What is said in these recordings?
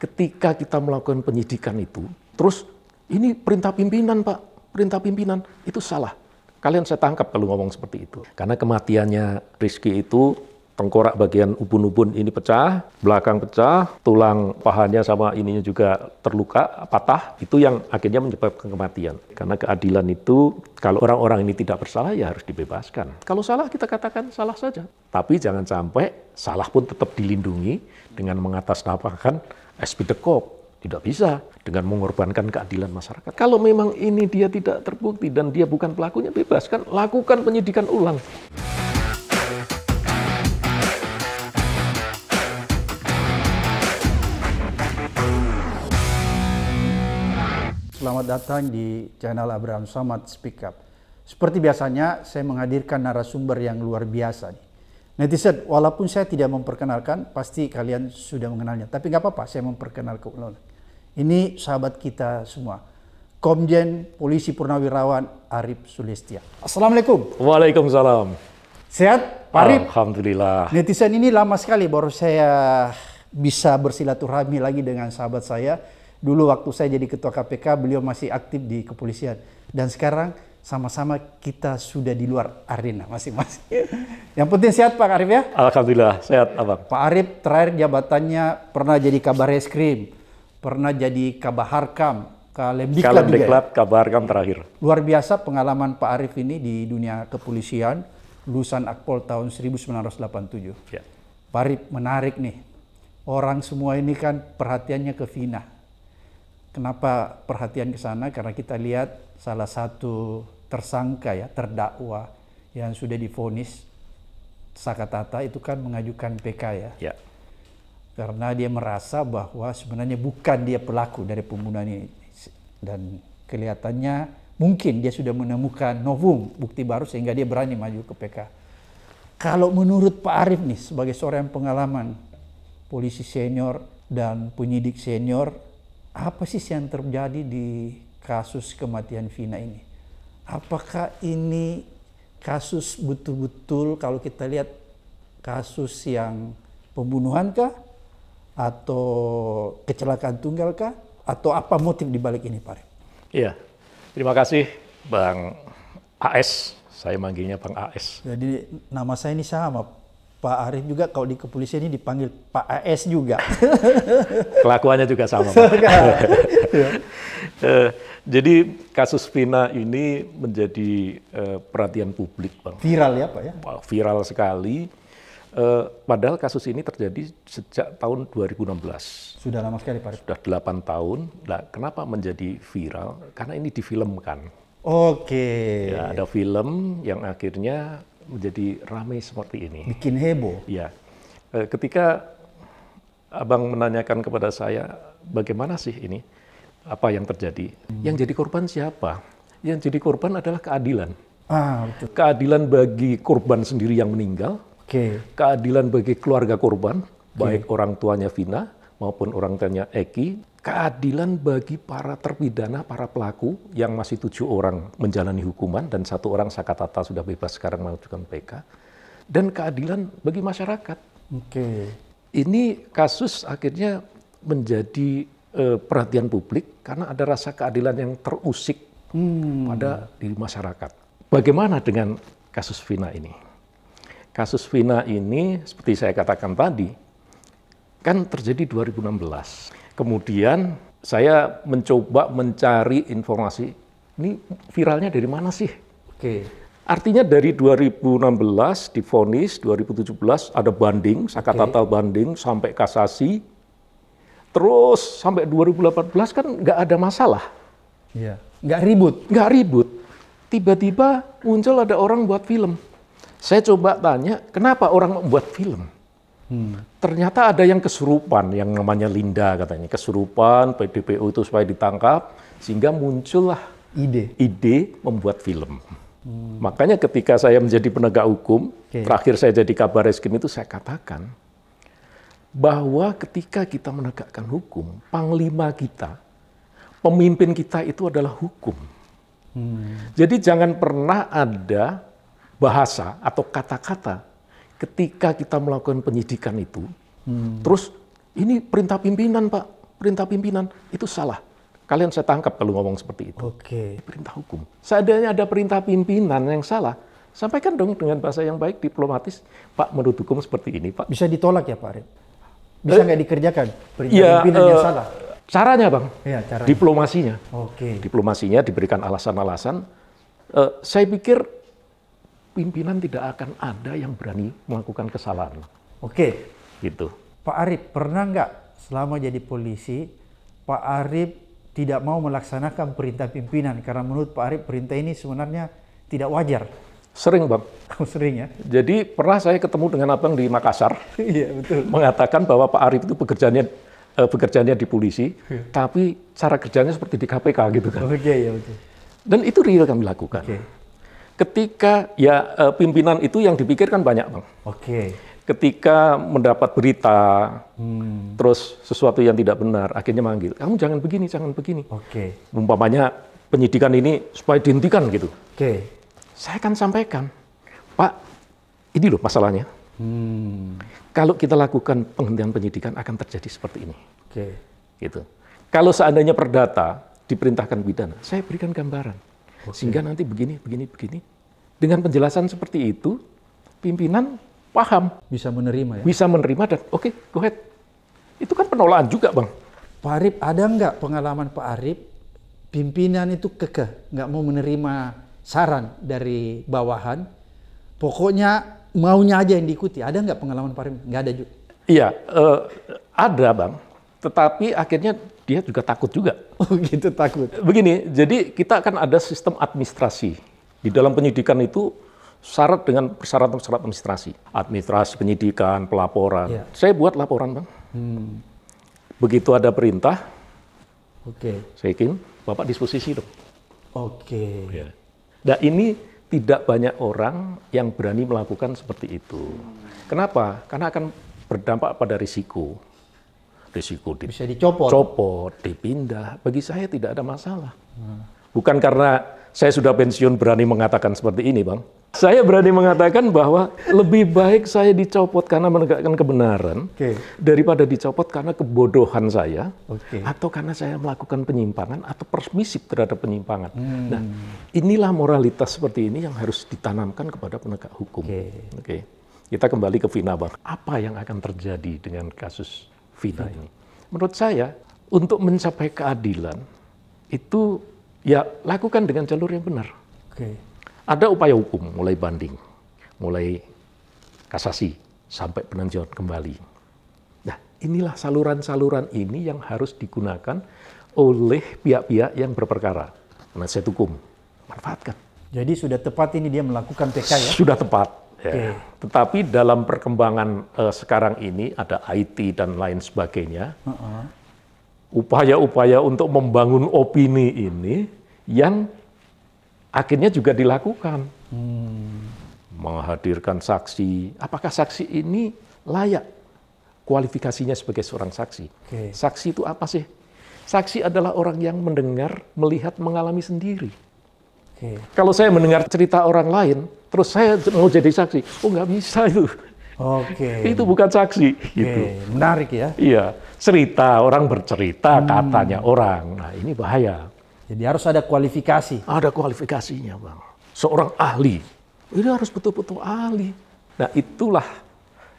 ketika kita melakukan penyidikan itu, terus ini perintah pimpinan Pak, perintah pimpinan itu salah. Kalian saya tangkap kalau ngomong seperti itu. Karena kematiannya Rizky itu tengkorak bagian ubun-ubun ini pecah, belakang pecah, tulang pahanya sama ininya juga terluka, patah. Itu yang akhirnya menyebabkan kematian. Karena keadilan itu kalau orang-orang ini tidak bersalah ya harus dibebaskan. Kalau salah kita katakan salah saja. Tapi jangan sampai salah pun tetap dilindungi dengan mengatasnamakan SP Dekop. Tidak bisa dengan mengorbankan keadilan masyarakat. Kalau memang ini dia tidak terbukti dan dia bukan pelakunya, bebaskan, lakukan penyidikan ulang. Selamat datang di channel Abraham Samad Speak Up. Seperti biasanya, saya menghadirkan narasumber yang luar biasa nih Netizen, walaupun saya tidak memperkenalkan, pasti kalian sudah mengenalnya. Tapi nggak apa-apa, saya memperkenalkan ulang. Ini sahabat kita semua. Komjen Polisi Purnawirawan Arif Sulistia. Assalamualaikum. Waalaikumsalam. Sehat, Pak Arif? Alhamdulillah. Netizen ini lama sekali baru saya bisa bersilaturahmi lagi dengan sahabat saya. Dulu waktu saya jadi ketua KPK, beliau masih aktif di kepolisian. Dan sekarang sama-sama kita sudah di luar arena masing-masing. Yang penting sehat Pak Arif ya. Alhamdulillah sehat Abang. Pak Arif terakhir jabatannya pernah jadi kabar reskrim, pernah jadi kabar harkam, Kalemdiklat Kalem juga. Kalemdiklat ya? kabar harkam terakhir. Luar biasa pengalaman Pak Arif ini di dunia kepolisian, lulusan Akpol tahun 1987. Ya. Pak Arif menarik nih. Orang semua ini kan perhatiannya ke Vina Kenapa perhatian ke sana? Karena kita lihat salah satu tersangka ya, terdakwa yang sudah difonis Sakatata itu kan mengajukan PK ya. ya. Karena dia merasa bahwa sebenarnya bukan dia pelaku dari pembunuhan ini. Dan kelihatannya mungkin dia sudah menemukan novum, bukti baru sehingga dia berani maju ke PK. Kalau menurut Pak Arief nih sebagai seorang pengalaman polisi senior dan penyidik senior apa sih yang terjadi di kasus kematian Vina ini? Apakah ini kasus betul-betul kalau kita lihat kasus yang pembunuhan kah? Atau kecelakaan tunggal kah? Atau apa motif di balik ini Pak? Iya, terima kasih Bang AS. Saya manggilnya Bang AS. Jadi nama saya ini sama Pak Arief juga kalau di kepolisian ini dipanggil Pak AS juga. Kelakuannya juga sama. Ya. Eh, jadi kasus Vina ini menjadi uh, perhatian publik, Bang. Viral ya, Pak ya? Viral sekali. Uh, padahal kasus ini terjadi sejak tahun 2016. Sudah lama sekali, Pak Arief. Sudah 8 tahun. Nah, kenapa menjadi viral? Karena ini difilmkan. Oke. Okay. Ya, ada film yang akhirnya menjadi ramai seperti ini. Bikin heboh. Ya. Ketika abang menanyakan kepada saya, bagaimana sih ini? Apa yang terjadi? Hmm. Yang jadi korban siapa? Yang jadi korban adalah keadilan. Ah, betul. Keadilan bagi korban sendiri yang meninggal. Okay. Keadilan bagi keluarga korban, okay. baik orang tuanya Vina maupun orang tuanya Eki keadilan bagi para terpidana, para pelaku yang masih tujuh orang menjalani hukuman dan satu orang sakatata sudah bebas sekarang mengajukan PK dan keadilan bagi masyarakat. Oke. Ini kasus akhirnya menjadi uh, perhatian publik karena ada rasa keadilan yang terusik hmm. pada di masyarakat. Bagaimana dengan kasus Vina ini? Kasus Vina ini seperti saya katakan tadi kan terjadi 2016 Kemudian saya mencoba mencari informasi, ini viralnya dari mana sih? Oke. Artinya dari 2016 difonis, 2017 ada banding, sakatatal okay. banding sampai kasasi. Terus sampai 2018 kan nggak ada masalah. Iya. Nggak ribut. Nggak ribut. Tiba-tiba muncul ada orang buat film. Saya coba tanya, kenapa orang membuat film? Hmm. Ternyata ada yang kesurupan, yang namanya Linda katanya. Kesurupan, PDPU itu supaya ditangkap, sehingga muncullah ide, ide membuat film. Hmm. Makanya ketika saya menjadi penegak hukum, okay. terakhir saya jadi kabar reskrim itu saya katakan, bahwa ketika kita menegakkan hukum, panglima kita, pemimpin kita itu adalah hukum. Hmm. Jadi jangan pernah ada bahasa atau kata-kata ketika kita melakukan penyidikan itu, hmm. terus ini perintah pimpinan Pak, perintah pimpinan itu salah. Kalian saya tangkap kalau ngomong seperti itu. Oke. Okay. Perintah hukum. Seandainya ada perintah pimpinan yang salah, sampaikan dong dengan bahasa yang baik, diplomatis. Pak, menurut hukum seperti ini, Pak. Bisa ditolak ya, Pak Arif? Bisa eh, nggak eh, dikerjakan perintah ya, pimpinan uh, yang eh, salah? Caranya, Bang. Ya, caranya. Diplomasinya. Oke. Okay. Diplomasinya diberikan alasan-alasan. Uh, saya pikir pimpinan tidak akan ada yang berani melakukan kesalahan. Oke. Gitu. Pak Arif, pernah nggak selama jadi polisi, Pak Arif tidak mau melaksanakan perintah pimpinan? Karena menurut Pak Arif, perintah ini sebenarnya tidak wajar. Sering bang. Oh, sering ya. Jadi pernah saya ketemu dengan abang di Makassar. Iya betul. Mengatakan bahwa Pak Arief itu pekerjaannya uh, pekerjaannya di polisi, iya. tapi cara kerjanya seperti di KPK gitu kan. Oke okay, ya betul. Dan itu real kami lakukan. Okay ketika ya uh, pimpinan itu yang dipikirkan banyak bang. Oke. Okay. Ketika mendapat berita, hmm. terus sesuatu yang tidak benar, akhirnya manggil, kamu jangan begini, jangan begini. Oke. Okay. Umpamanya penyidikan ini supaya dihentikan gitu. Oke. Okay. Saya akan sampaikan, Pak, ini loh masalahnya. Hmm. Kalau kita lakukan penghentian penyidikan akan terjadi seperti ini. Oke. Okay. Gitu. Kalau seandainya perdata diperintahkan pidana, saya berikan gambaran Okay. Sehingga nanti begini, begini, begini. Dengan penjelasan seperti itu, pimpinan paham. Bisa menerima ya? Bisa menerima dan oke, okay, go ahead. Itu kan penolakan juga, Bang. Pak Arif, ada nggak pengalaman Pak Arif, pimpinan itu kekeh, nggak mau menerima saran dari bawahan, pokoknya maunya aja yang diikuti. Ada nggak pengalaman Pak Arif? Nggak ada juga? Iya, uh, ada Bang. Tetapi akhirnya dia juga takut juga. Oh gitu takut. Begini, jadi kita akan ada sistem administrasi. Di dalam penyidikan itu syarat dengan persyaratan-persyaratan administrasi. Administrasi penyidikan, pelaporan. Ya. Saya buat laporan, Bang. Hmm. Begitu ada perintah, Oke. Okay. saya yakin Bapak disposisi dong. Oke. Okay. Ya. Nah ini tidak banyak orang yang berani melakukan seperti itu. Kenapa? Karena akan berdampak pada risiko risiko di bisa dicopot, copot, dipindah. Bagi saya tidak ada masalah. Hmm. Bukan karena saya sudah pensiun berani mengatakan seperti ini, Bang. Saya berani mengatakan bahwa lebih baik saya dicopot karena menegakkan kebenaran okay. daripada dicopot karena kebodohan saya okay. atau karena saya melakukan penyimpangan atau permisif terhadap penyimpangan. Hmm. Nah, inilah moralitas seperti ini yang harus ditanamkan kepada penegak hukum. Oke. Okay. Okay. Kita kembali ke Vina, Bang. Apa yang akan terjadi dengan kasus ini. Menurut saya, untuk mencapai keadilan itu ya lakukan dengan jalur yang benar. Okay. Ada upaya hukum, mulai banding, mulai kasasi, sampai peninjauan kembali. Nah, inilah saluran-saluran ini yang harus digunakan oleh pihak-pihak yang berperkara. Penasihat hukum, manfaatkan. Jadi sudah tepat ini dia melakukan PK ya? Sudah tepat Ya. Tetapi dalam perkembangan uh, sekarang ini ada IT dan lain sebagainya. Uh-uh. Upaya-upaya untuk membangun opini ini yang akhirnya juga dilakukan. Hmm. Menghadirkan saksi. Apakah saksi ini layak kualifikasinya sebagai seorang saksi? Okay. Saksi itu apa sih? Saksi adalah orang yang mendengar, melihat, mengalami sendiri. Okay. Kalau saya mendengar cerita orang lain, terus saya mau jadi saksi. Oh nggak bisa itu. Oke. Okay. Itu bukan saksi okay. gitu. Menarik ya. Iya, cerita orang bercerita hmm. katanya orang. Nah, ini bahaya. Jadi harus ada kualifikasi. Ada kualifikasinya, Bang. Seorang ahli. Ini harus betul-betul ahli. Nah, itulah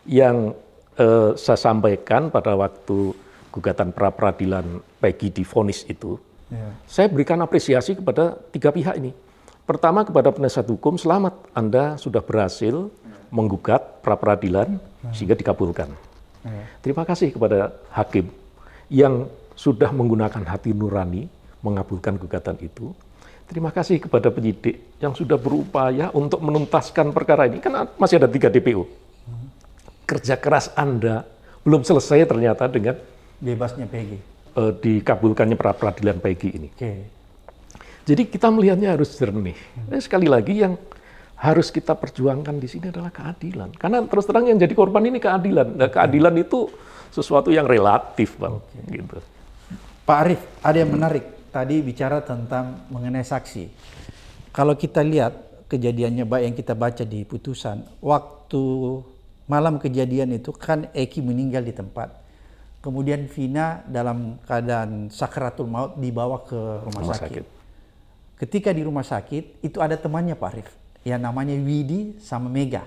yang eh, saya sampaikan pada waktu gugatan pra peradilan Peggy difonis itu. Yeah. Saya berikan apresiasi kepada tiga pihak ini Pertama kepada penasihat hukum, selamat Anda sudah berhasil menggugat pra peradilan sehingga dikabulkan. Terima kasih kepada hakim yang sudah menggunakan hati nurani mengabulkan gugatan itu. Terima kasih kepada penyidik yang sudah berupaya untuk menuntaskan perkara ini. Kan masih ada tiga DPO. Kerja keras Anda belum selesai ternyata dengan bebasnya PG. Uh, eh, dikabulkannya pra peradilan PG ini. Okay. Jadi kita melihatnya harus jernih. Dan nah, sekali lagi yang harus kita perjuangkan di sini adalah keadilan. Karena terus terang yang jadi korban ini keadilan. Nah, keadilan itu sesuatu yang relatif, Bang. Okay. Gitu. Pak Arief, ada yang menarik. Tadi bicara tentang mengenai saksi. Kalau kita lihat kejadiannya baik yang kita baca di putusan, waktu malam kejadian itu kan Eki meninggal di tempat. Kemudian Vina dalam keadaan sakratul maut dibawa ke rumah, rumah sakit. sakit Ketika di rumah sakit, itu ada temannya Pak Arif, yang namanya Widi sama Mega.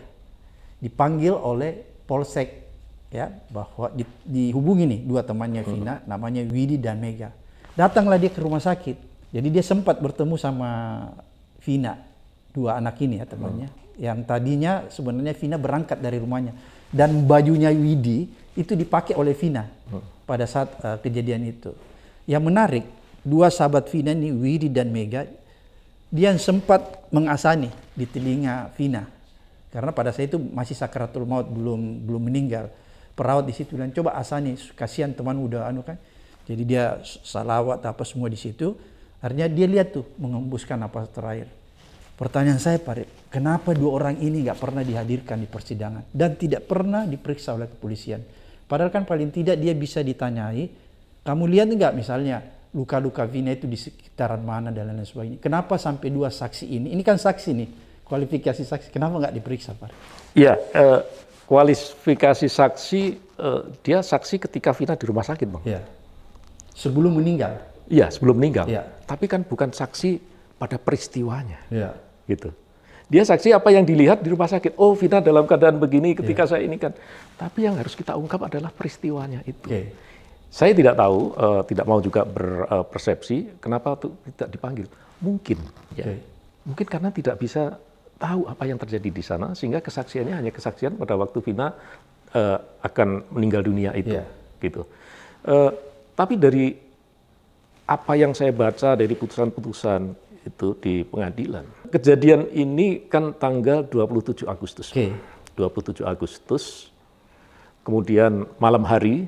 Dipanggil oleh Polsek, ya bahwa di, dihubungi nih dua temannya hmm. Vina, hmm. namanya Widi dan Mega. Datanglah dia ke rumah sakit. Jadi dia sempat bertemu sama Vina, dua anak ini ya temannya. Hmm. Yang tadinya sebenarnya Vina berangkat dari rumahnya. Dan bajunya Widi itu dipakai oleh Vina hmm. pada saat uh, kejadian itu. Yang menarik, dua sahabat Vina ini Widi dan Mega dia sempat mengasani di telinga Vina. Karena pada saat itu masih sakaratul maut belum belum meninggal. Perawat di situ dan coba asani, kasihan teman udah anu kan. Jadi dia salawat apa semua di situ. akhirnya dia lihat tuh mengembuskan napas terakhir. Pertanyaan saya Pak, kenapa dua orang ini nggak pernah dihadirkan di persidangan dan tidak pernah diperiksa oleh kepolisian? Padahal kan paling tidak dia bisa ditanyai, kamu lihat nggak misalnya luka-luka vina itu di sekitaran mana dan lain-lain sebagainya. Kenapa sampai dua saksi ini? Ini kan saksi nih, kualifikasi saksi. Kenapa nggak diperiksa, Pak? Iya, eh, kualifikasi saksi eh, dia saksi ketika vina di rumah sakit, bang. Iya. Sebelum meninggal. Iya, sebelum meninggal. Iya. Tapi kan bukan saksi pada peristiwanya. Iya. Gitu. Dia saksi apa yang dilihat di rumah sakit. Oh, Vina dalam keadaan begini ketika ya. saya ini kan. Tapi yang harus kita ungkap adalah peristiwanya itu. Okay. Saya tidak tahu, uh, tidak mau juga berpersepsi eh, uh, kenapa itu tidak dipanggil. Mungkin, ya. mungkin karena tidak bisa tahu apa yang terjadi di sana sehingga kesaksiannya hanya kesaksian pada waktu Vina uh, eh, akan meninggal dunia itu, yeah. gitu. Uh, tapi dari apa yang saya baca dari putusan-putusan itu di pengadilan, kejadian ini kan tanggal 27 Agustus. Okay. 27 Agustus, kemudian malam hari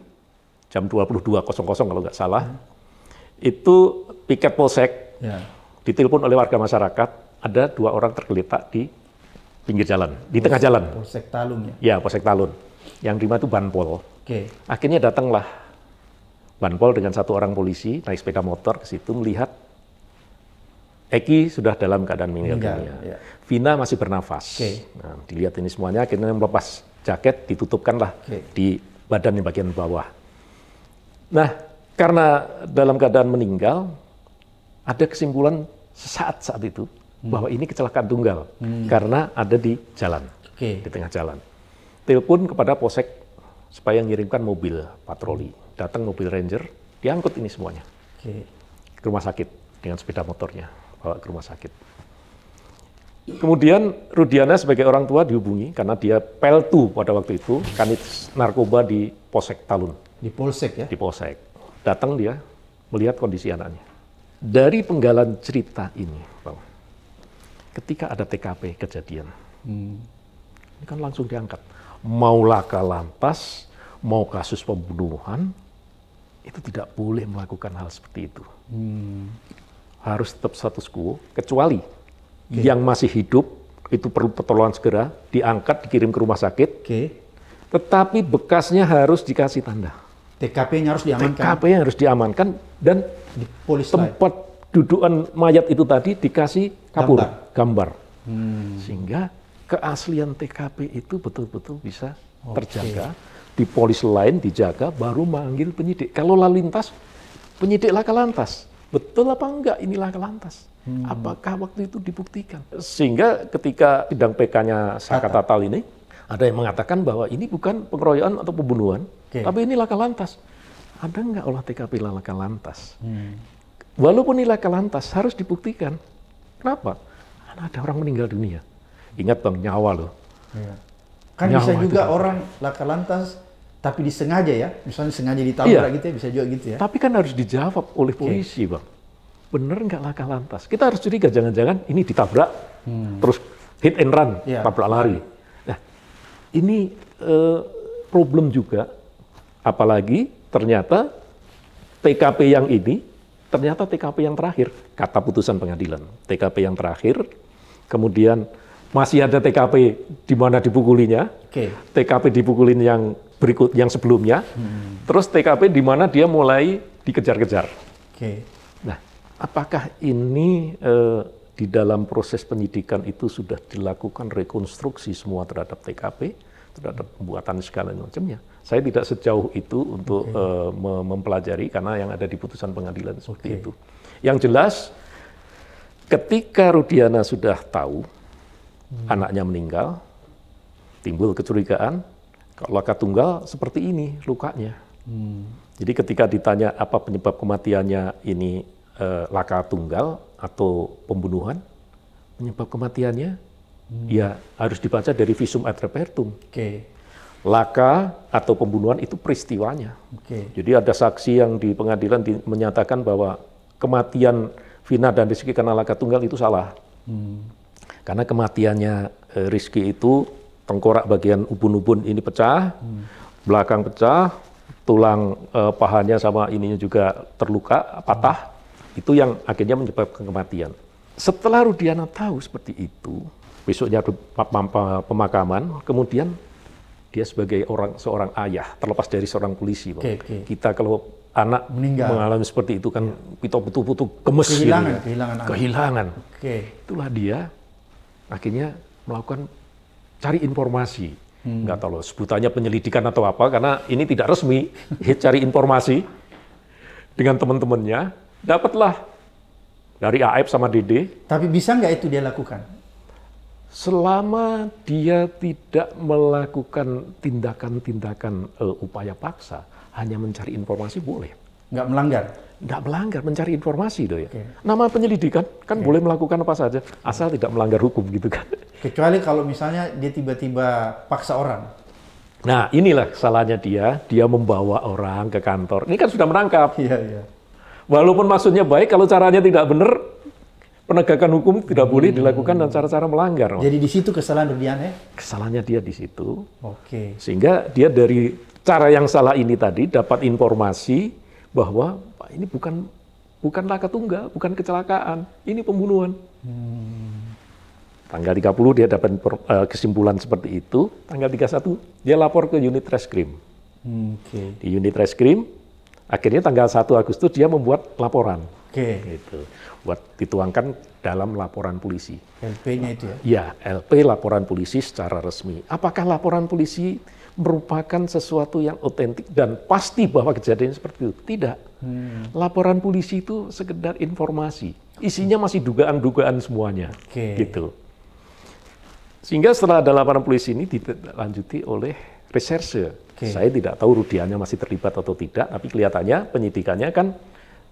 jam 22.00 kalau nggak salah, hmm. itu piket polsek ya. ditelepon oleh warga masyarakat ada dua orang tergeletak di pinggir jalan, polsek, di tengah jalan. Polsek Talun ya? Ya, Polsek Talun. Yang terima itu Banpol. Oke. Akhirnya datanglah Banpol dengan satu orang polisi naik sepeda motor ke situ melihat Eki sudah dalam keadaan meninggal dunia. Ya. Vina masih bernafas. Okay. Nah, dilihat ini semuanya, akhirnya melepas jaket, ditutupkanlah okay. di badan di bagian bawah. Nah, karena dalam keadaan meninggal, ada kesimpulan sesaat saat itu hmm. bahwa ini kecelakaan tunggal hmm. karena ada di jalan, okay. di tengah jalan. Telepon kepada posek supaya ngirimkan mobil patroli. Datang mobil ranger, diangkut ini semuanya okay. ke rumah sakit dengan sepeda motornya, bawa ke rumah sakit. Kemudian Rudiana sebagai orang tua dihubungi karena dia peltu pada waktu itu, kanit narkoba di posek Talun di Polsek ya? Di Polsek. Datang dia, melihat kondisi anaknya. Dari penggalan cerita ini, Bang, ketika ada TKP kejadian, hmm. ini kan langsung diangkat. Mau laka lantas, mau kasus pembunuhan, itu tidak boleh melakukan hal seperti itu. Hmm. Harus tetap status quo, kecuali okay. yang masih hidup, itu perlu pertolongan segera, diangkat, dikirim ke rumah sakit. Okay. Tetapi bekasnya harus dikasih tanda. TKP-nya harus diamankan. TKP yang harus diamankan dan di polis tempat lain. dudukan mayat itu tadi dikasih kapur, gambar. gambar. Hmm. Sehingga keaslian TKP itu betul-betul bisa okay. terjaga. Di polis lain dijaga baru manggil penyidik. Kalau lalu lintas penyidik laka lantas. Betul apa enggak ini laka lantas? Hmm. Apakah waktu itu dibuktikan? Sehingga ketika sidang PK-nya tatal ini ada yang mengatakan bahwa ini bukan pengeroyokan atau pembunuhan, Okay. Tapi ini laka lantas. Ada nggak olah TKP laka lantas? Hmm. Walaupun ini laka lantas, harus dibuktikan. Kenapa? Karena ada orang meninggal dunia. Ingat bang, nyawa loh. Iya. Kan nyawa bisa juga orang laka lantas tapi disengaja ya, misalnya sengaja ditabrak iya. gitu ya, bisa juga gitu ya. Tapi kan harus dijawab oleh polisi, okay. Bang. Bener nggak laka lantas? Kita harus curiga jangan-jangan ini ditabrak, hmm. terus hit and run, yeah. tabrak lari. Nah, ini uh, problem juga Apalagi ternyata TKP yang ini ternyata TKP yang terakhir, kata putusan pengadilan. TKP yang terakhir, kemudian masih ada TKP di mana dipukulinya, okay. TKP dipukulin yang berikut yang sebelumnya, hmm. terus TKP di mana dia mulai dikejar-kejar. Okay. Nah, apakah ini eh, di dalam proses penyidikan itu sudah dilakukan rekonstruksi semua terhadap TKP, terhadap pembuatan segala macamnya? Saya tidak sejauh itu untuk okay. uh, eh, mempelajari karena yang ada di putusan pengadilan seperti okay. itu. Yang jelas ketika Rudiana sudah tahu hmm. anaknya meninggal, timbul kecurigaan kalau laka tunggal seperti ini lukanya. Hmm. Jadi ketika ditanya apa penyebab kematiannya ini uh, laka tunggal atau pembunuhan, penyebab kematiannya hmm. ya harus dibaca dari visum et repertum. Okay laka atau pembunuhan itu peristiwanya. Okay. Jadi ada saksi yang di pengadilan di, menyatakan bahwa kematian Vina dan Rizky karena laka tunggal itu salah. Hmm. Karena kematiannya eh, Rizky itu tengkorak bagian ubun-ubun ini pecah, hmm. belakang pecah, tulang eh, pahanya sama ininya juga terluka, patah. Hmm. Itu yang akhirnya menyebabkan kematian. Setelah Rudiana tahu seperti itu, besoknya pemakaman, kemudian dia sebagai orang seorang ayah terlepas dari seorang polisi okay, okay. kita kalau anak meninggal mengalami seperti itu kan kita betul-betul gemes kehilangan gitu, ya. kehilangan kehilangan okay. itulah dia akhirnya melakukan cari informasi hmm. nggak tahu loh sebutannya penyelidikan atau apa karena ini tidak resmi cari informasi dengan teman-temannya dapatlah dari Aib sama Dede tapi bisa nggak itu dia lakukan selama dia tidak melakukan tindakan-tindakan uh, upaya paksa, hanya mencari informasi boleh. Nggak melanggar? Nggak melanggar, mencari informasi itu ya. Okay. Nama penyelidikan kan okay. boleh melakukan apa saja, asal tidak melanggar hukum gitu kan. Kecuali kalau misalnya dia tiba-tiba paksa orang. Nah inilah salahnya dia, dia membawa orang ke kantor. Ini kan sudah menangkap. Iya, iya. Walaupun maksudnya baik, kalau caranya tidak benar, penegakan hukum tidak boleh hmm. dilakukan dan cara-cara melanggar. Jadi di situ kesalahan Rudian ya? Kesalahannya dia di situ. Oke. Okay. Sehingga dia dari cara yang salah ini tadi dapat informasi bahwa ini bukan bukan laka tunggal, bukan kecelakaan, ini pembunuhan. Hmm. Tanggal 30 dia dapat eh, kesimpulan seperti itu. Tanggal 31 dia lapor ke unit reskrim. Hmm, oke. okay. Di unit reskrim, akhirnya tanggal 1 Agustus dia membuat laporan. Oke. Okay. Gitu. Buat dituangkan dalam laporan polisi. LP-nya itu ya? Ya, LP laporan polisi secara resmi. Apakah laporan polisi merupakan sesuatu yang otentik dan pasti bahwa kejadian seperti itu? Tidak. Hmm. Laporan polisi itu sekedar informasi. Isinya masih dugaan-dugaan semuanya. Okay. Gitu. Sehingga setelah ada laporan polisi ini dilanjuti oleh reserse. Okay. Saya tidak tahu Rudiannya masih terlibat atau tidak, tapi kelihatannya penyidikannya kan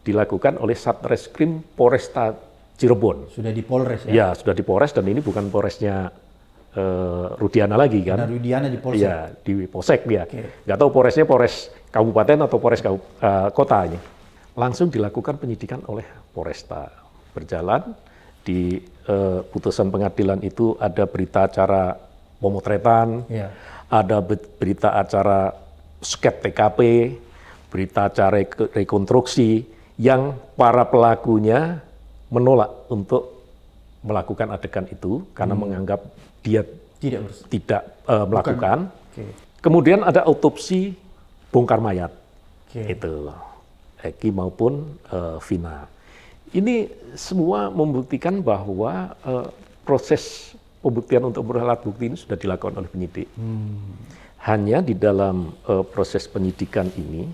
dilakukan oleh Satreskrim Polresta Cirebon. Sudah di Polres ya? Ya, sudah di Polres dan ini bukan Polresnya uh, Rudiana lagi kan? Ada Rudiana di Polsek? Ya, di Polsek dia. Ya. Okay. Nggak tahu Polresnya Polres Kabupaten atau Polres kabup, uh, eh, ini. Langsung dilakukan penyidikan oleh Polresta. Berjalan di uh, putusan pengadilan itu ada berita acara pemotretan, ya. ada berita acara sket TKP, berita acara rekonstruksi, yang para pelakunya menolak untuk melakukan adegan itu karena hmm. menganggap dia tidak, tidak uh, melakukan. Okay. Kemudian ada autopsi bongkar mayat, okay. itu Eki maupun uh, Vina. Ini semua membuktikan bahwa uh, proses pembuktian untuk alat bukti ini sudah dilakukan oleh penyidik. Hmm. Hanya di dalam uh, proses penyidikan ini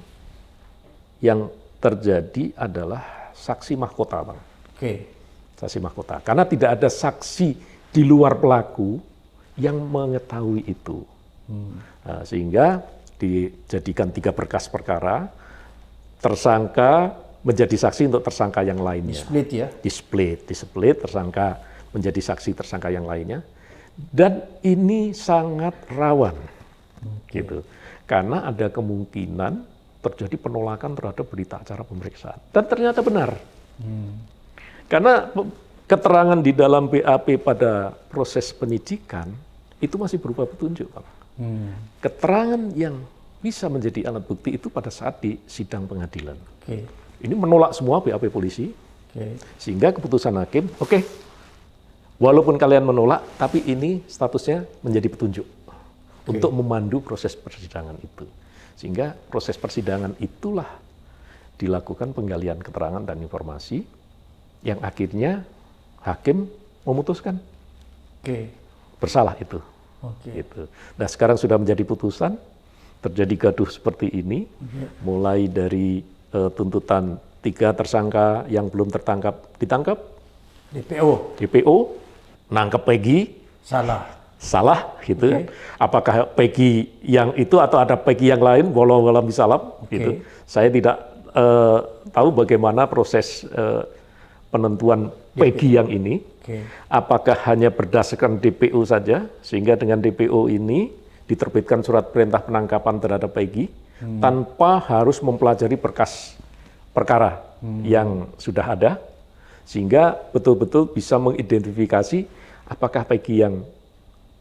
yang terjadi adalah saksi mahkota, Bang. Oke. Saksi mahkota. Karena tidak ada saksi di luar pelaku yang mengetahui itu. Hmm. Nah, sehingga dijadikan tiga berkas perkara, tersangka menjadi saksi untuk tersangka yang lainnya. Di ya? Di split, tersangka menjadi saksi tersangka yang lainnya. Dan ini sangat rawan, okay. gitu. Karena ada kemungkinan terjadi penolakan terhadap berita acara pemeriksaan. Dan ternyata benar. Hmm. Karena keterangan di dalam BAP pada proses penyidikan itu masih berupa petunjuk, Pak. Hmm. Keterangan yang bisa menjadi alat bukti itu pada saat di sidang pengadilan. Okay. Ini menolak semua BAP polisi, okay. sehingga keputusan hakim, oke, okay, walaupun kalian menolak, tapi ini statusnya menjadi petunjuk okay. untuk memandu proses persidangan itu. Sehingga proses persidangan itulah dilakukan penggalian keterangan dan informasi yang akhirnya hakim memutuskan. Oke. Bersalah itu. Oke. Gitu. Nah, sekarang sudah menjadi putusan terjadi gaduh seperti ini Oke. Iya. mulai dari uh, tuntutan tiga tersangka yang belum tertangkap ditangkap DPO DPO nangkep pegi salah salah gitu okay. apakah Peggy yang itu atau ada Peggy yang lain walau walau misalam okay. gitu saya tidak uh, tahu bagaimana proses uh, penentuan Peggy yang ini okay. apakah hanya berdasarkan DPO saja sehingga dengan DPO ini diterbitkan surat perintah penangkapan terhadap Peggy hmm. tanpa harus mempelajari berkas perkara hmm. yang sudah ada sehingga betul-betul bisa mengidentifikasi apakah Peggy yang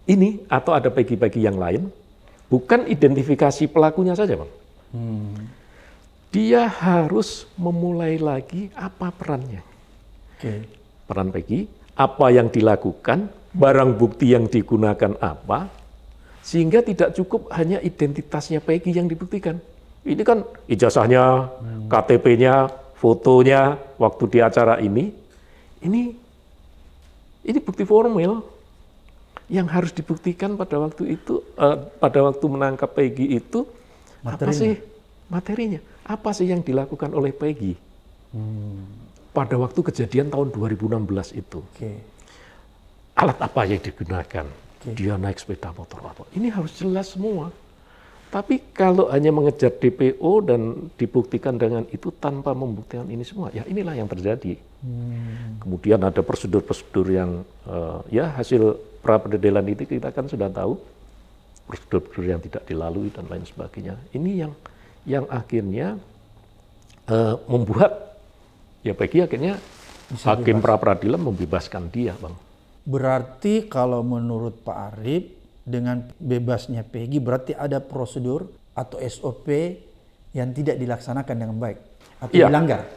ini atau ada pegi pegi yang lain, bukan identifikasi pelakunya saja, Bang. Hmm. Dia harus memulai lagi apa perannya. Okay. Peran Peggy, apa yang dilakukan, barang bukti yang digunakan apa, sehingga tidak cukup hanya identitasnya Peggy yang dibuktikan. Ini kan ijazahnya, hmm. KTP-nya, fotonya waktu di acara ini. Ini ini bukti formal yang harus dibuktikan pada waktu itu uh, pada waktu menangkap Peggy itu materinya. apa sih materinya apa sih yang dilakukan oleh Peggy hmm. pada waktu kejadian tahun 2016 itu okay. alat apa yang digunakan okay. dia naik sepeda motor apa ini harus jelas semua tapi kalau hanya mengejar DPO dan dibuktikan dengan itu tanpa membuktikan ini semua, ya inilah yang terjadi. Hmm. Kemudian ada prosedur-prosedur yang uh, ya hasil pra peradilan itu kita kan sudah tahu prosedur-prosedur yang tidak dilalui dan lain sebagainya. Ini yang yang akhirnya uh, membuat ya bagi akhirnya Bisa hakim pra peradilan membebaskan dia, Bang. Berarti kalau menurut Pak Arif dengan bebasnya Peggy berarti ada prosedur atau SOP yang tidak dilaksanakan dengan baik atau ya, dilanggar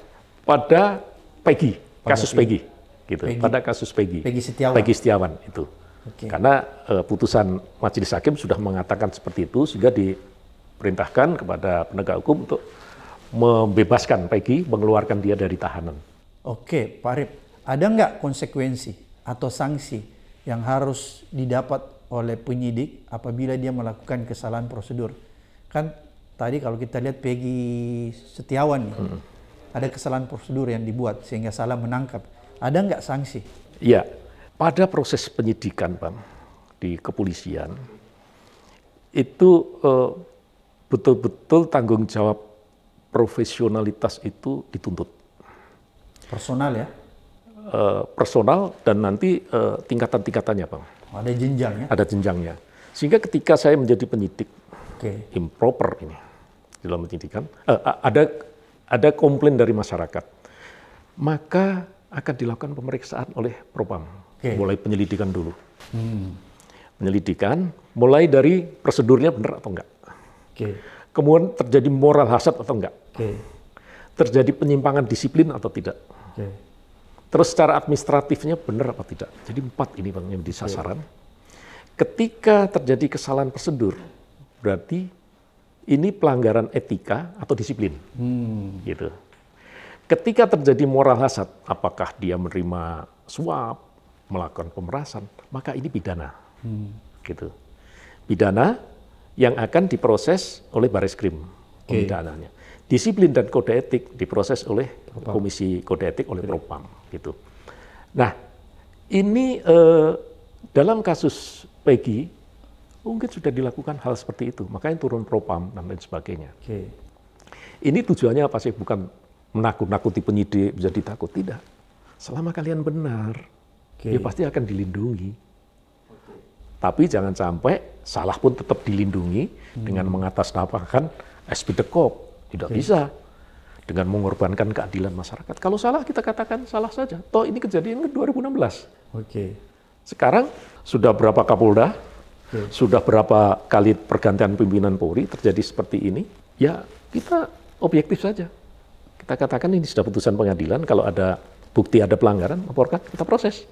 pada Peggy, kasus Peggy, Peggy gitu. Peggy, pada kasus Peggy. Peggy Setiawan. Peggy Setiawan itu. Okay. Karena e, putusan majelis hakim sudah mengatakan seperti itu sehingga diperintahkan kepada penegak hukum untuk membebaskan Peggy, mengeluarkan dia dari tahanan. Oke, Pak Arif, ada nggak konsekuensi atau sanksi yang harus didapat oleh penyidik apabila dia melakukan kesalahan prosedur? Kan tadi kalau kita lihat Peggy Setiawan hmm. ada kesalahan prosedur yang dibuat sehingga salah menangkap. Ada nggak sanksi? Iya, pada proses penyidikan bang di kepolisian itu eh, betul-betul tanggung jawab profesionalitas itu dituntut. Personal ya? Eh, personal dan nanti eh, tingkatan-tingkatannya bang. Ada jenjangnya? Ada jenjangnya. Sehingga ketika saya menjadi penyidik, okay. improper ini dalam penyidikan, ada ada komplain dari masyarakat, maka akan dilakukan pemeriksaan oleh propam okay. mulai penyelidikan dulu. Hmm. Penyelidikan, mulai dari prosedurnya benar atau enggak. Okay. Kemudian terjadi moral hasad atau enggak. Okay. Terjadi penyimpangan disiplin atau tidak. Okay. Terus secara administratifnya benar apa tidak. Jadi empat ini bang yang disasaran. Okay. Ketika terjadi kesalahan prosedur, berarti ini pelanggaran etika atau disiplin. Hmm. Gitu. Ketika terjadi moral hasad, apakah dia menerima suap, melakukan pemerasan, maka ini pidana. Hmm. Gitu. Pidana yang akan diproses oleh baris krim okay. pidananya. Disiplin dan kode etik diproses oleh Propam. Komisi Kode Etik oleh Propam gitu. Nah, ini eh, dalam kasus Peggy mungkin sudah dilakukan hal seperti itu, makanya turun Propam dan lain sebagainya. Okay. Ini tujuannya apa sih? Bukan menakut-nakuti penyidik menjadi takut, tidak. Selama kalian benar, okay. ya pasti akan dilindungi. Tapi jangan sampai salah pun tetap dilindungi hmm. dengan mengatasnamakan SP the cop. Tidak okay. bisa dengan mengorbankan keadilan masyarakat. Kalau salah kita katakan salah saja. Toh ini kejadian ke 2016. Oke. Okay. Sekarang sudah berapa Kapolda? Okay. Sudah berapa kali pergantian pimpinan Polri terjadi seperti ini? Ya, kita objektif saja. Kita katakan ini sudah putusan pengadilan kalau ada bukti ada pelanggaran, laporkan, kita proses.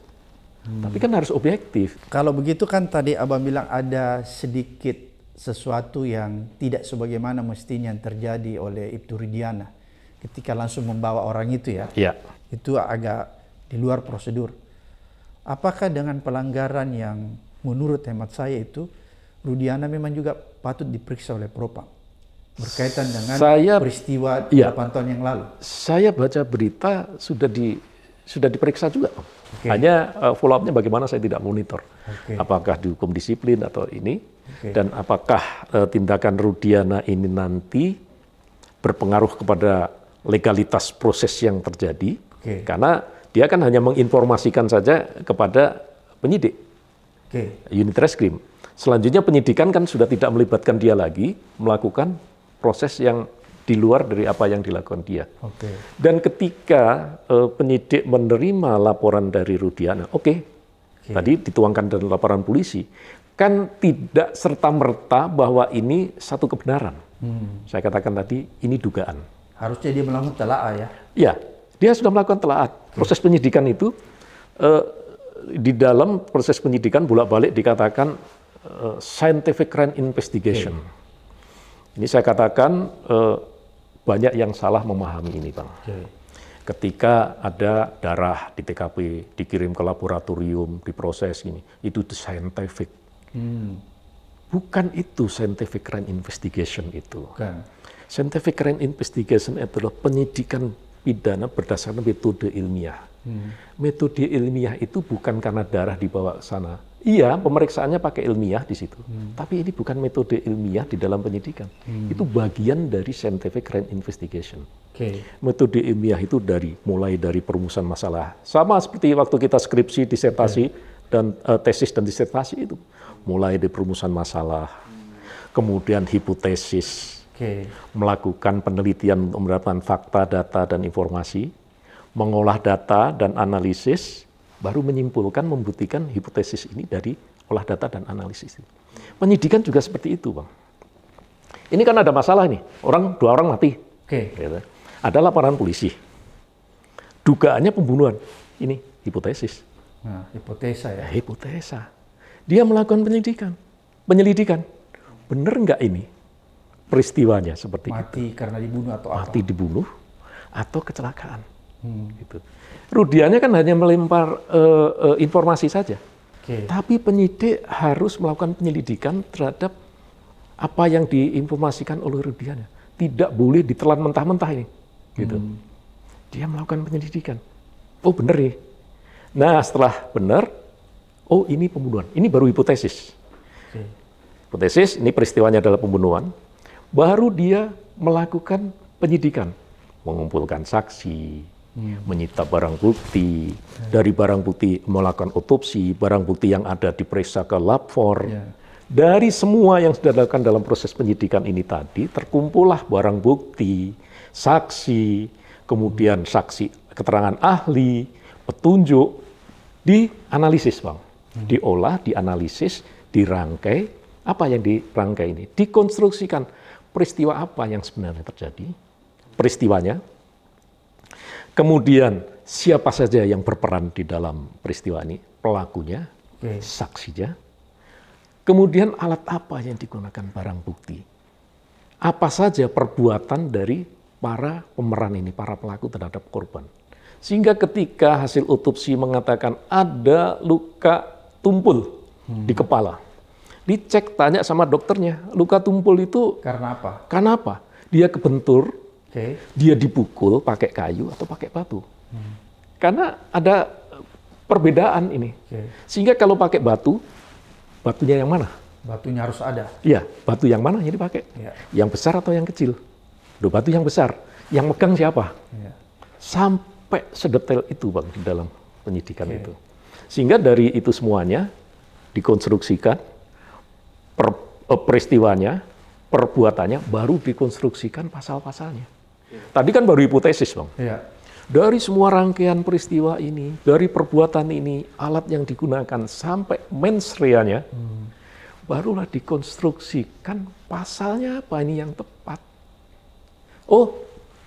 Hmm. Tapi kan harus objektif. Kalau begitu kan tadi Abang bilang ada sedikit sesuatu yang tidak sebagaimana mestinya yang terjadi oleh Ibtu Ridiana ketika langsung membawa orang itu ya. Iya. Itu agak di luar prosedur. Apakah dengan pelanggaran yang menurut hemat saya itu Rudiana memang juga patut diperiksa oleh Propam berkaitan dengan saya, peristiwa ya, 8 tahun yang lalu. Saya baca berita sudah di sudah diperiksa juga, Pak. Okay. Hanya uh, follow up-nya bagaimana saya tidak monitor. Okay. Apakah dihukum disiplin atau ini okay. dan apakah uh, tindakan Rudiana ini nanti berpengaruh kepada legalitas proses yang terjadi? Okay. Karena dia kan hanya menginformasikan saja kepada penyidik. Okay. Unit reskrim. Selanjutnya penyidikan kan sudah tidak melibatkan dia lagi melakukan proses yang di luar dari apa yang dilakukan dia. Okay. Dan ketika uh, penyidik menerima laporan dari Rudiana, oke, okay, okay. tadi dituangkan dalam laporan polisi, kan tidak serta merta bahwa ini satu kebenaran. Hmm. Saya katakan tadi ini dugaan. Harusnya dia melakukan telaah ya? Ya, dia sudah melakukan telaah. Proses penyidikan itu uh, di dalam proses penyidikan bolak-balik dikatakan uh, scientific crime investigation. Okay. Ini saya katakan uh, banyak yang salah memahami ini, Bang. Okay. Ketika ada darah di TKP dikirim ke laboratorium, diproses ini, itu scientific. Hmm. Bukan itu scientific crime investigation itu. Bukan. Scientific crime investigation adalah penyidikan pidana berdasarkan metode ilmiah. Hmm. Metode ilmiah itu bukan karena darah dibawa ke sana, Iya, pemeriksaannya pakai ilmiah di situ. Hmm. Tapi ini bukan metode ilmiah di dalam penyidikan. Hmm. Itu bagian dari scientific crime investigation. Okay. Metode ilmiah itu dari mulai dari perumusan masalah. Sama seperti waktu kita skripsi, disertasi okay. Iya. dan uh, tesis dan disertasi itu. Mulai dari perumusan masalah, kemudian hipotesis, okay. melakukan penelitian untuk mendapatkan fakta, data dan informasi, mengolah data dan analisis baru menyimpulkan, membuktikan hipotesis ini dari olah data dan analisis. Penyidikan juga seperti itu, Bang. Ini kan ada masalah nih, orang dua orang mati. Oke. Okay. Ya ada laporan polisi. Dugaannya pembunuhan. Ini hipotesis. Nah, hipotesa ya. ya hipotesa. Dia melakukan penyidikan, penyelidikan. Benar nggak ini peristiwanya seperti mati itu? Mati karena dibunuh atau mati apa? Mati dibunuh atau kecelakaan Hmm. Gitu. Rudiannya kan hanya melempar uh, uh, informasi saja. Okay. Tapi penyidik harus melakukan penyelidikan terhadap apa yang diinformasikan oleh Rudiannya. Tidak boleh ditelan mentah-mentah ini. Gitu. Hmm. Dia melakukan penyelidikan. Oh benar nih. Ya? Nah setelah benar, oh ini pembunuhan. Ini baru hipotesis. Okay. Hipotesis, ini peristiwanya adalah pembunuhan. Baru dia melakukan penyidikan. Mengumpulkan saksi, Hmm. menyita barang bukti, hmm. dari barang bukti melakukan otopsi, barang bukti yang ada diperiksa ke lapor. Ya. Dari semua yang sudah dilakukan dalam proses penyidikan ini tadi, terkumpullah barang bukti, saksi, kemudian saksi keterangan ahli, petunjuk, dianalisis bang, hmm. diolah, dianalisis, dirangkai, apa yang dirangkai ini, dikonstruksikan peristiwa apa yang sebenarnya terjadi, peristiwanya, Kemudian siapa saja yang berperan di dalam peristiwa ini, pelakunya, hmm. saksinya, kemudian alat apa yang digunakan barang bukti, apa saja perbuatan dari para pemeran ini, para pelaku terhadap korban. Sehingga ketika hasil otopsi mengatakan ada luka tumpul hmm. di kepala, dicek tanya sama dokternya, luka tumpul itu karena apa? Karena apa? Dia kebentur, Okay. Dia dipukul pakai kayu atau pakai batu. Hmm. Karena ada eh, perbedaan ini. Okay. Sehingga kalau pakai batu, batunya yang mana? Batunya harus ada. Iya, batu yang mana jadi pakai? Ya. Yang besar atau yang kecil? Duh, batu yang besar. Yang megang siapa? Ya. Sampai sedetail itu, Bang, di dalam penyidikan okay. itu. Sehingga dari itu semuanya dikonstruksikan per, eh, peristiwanya, perbuatannya, baru dikonstruksikan pasal-pasalnya. Iya. Tadi kan baru hipotesis, Bang. Ya. Dari semua rangkaian peristiwa ini, dari perbuatan ini, alat yang digunakan sampai mensreanya, hmm. barulah dikonstruksikan pasalnya apa ini yang tepat. Oh,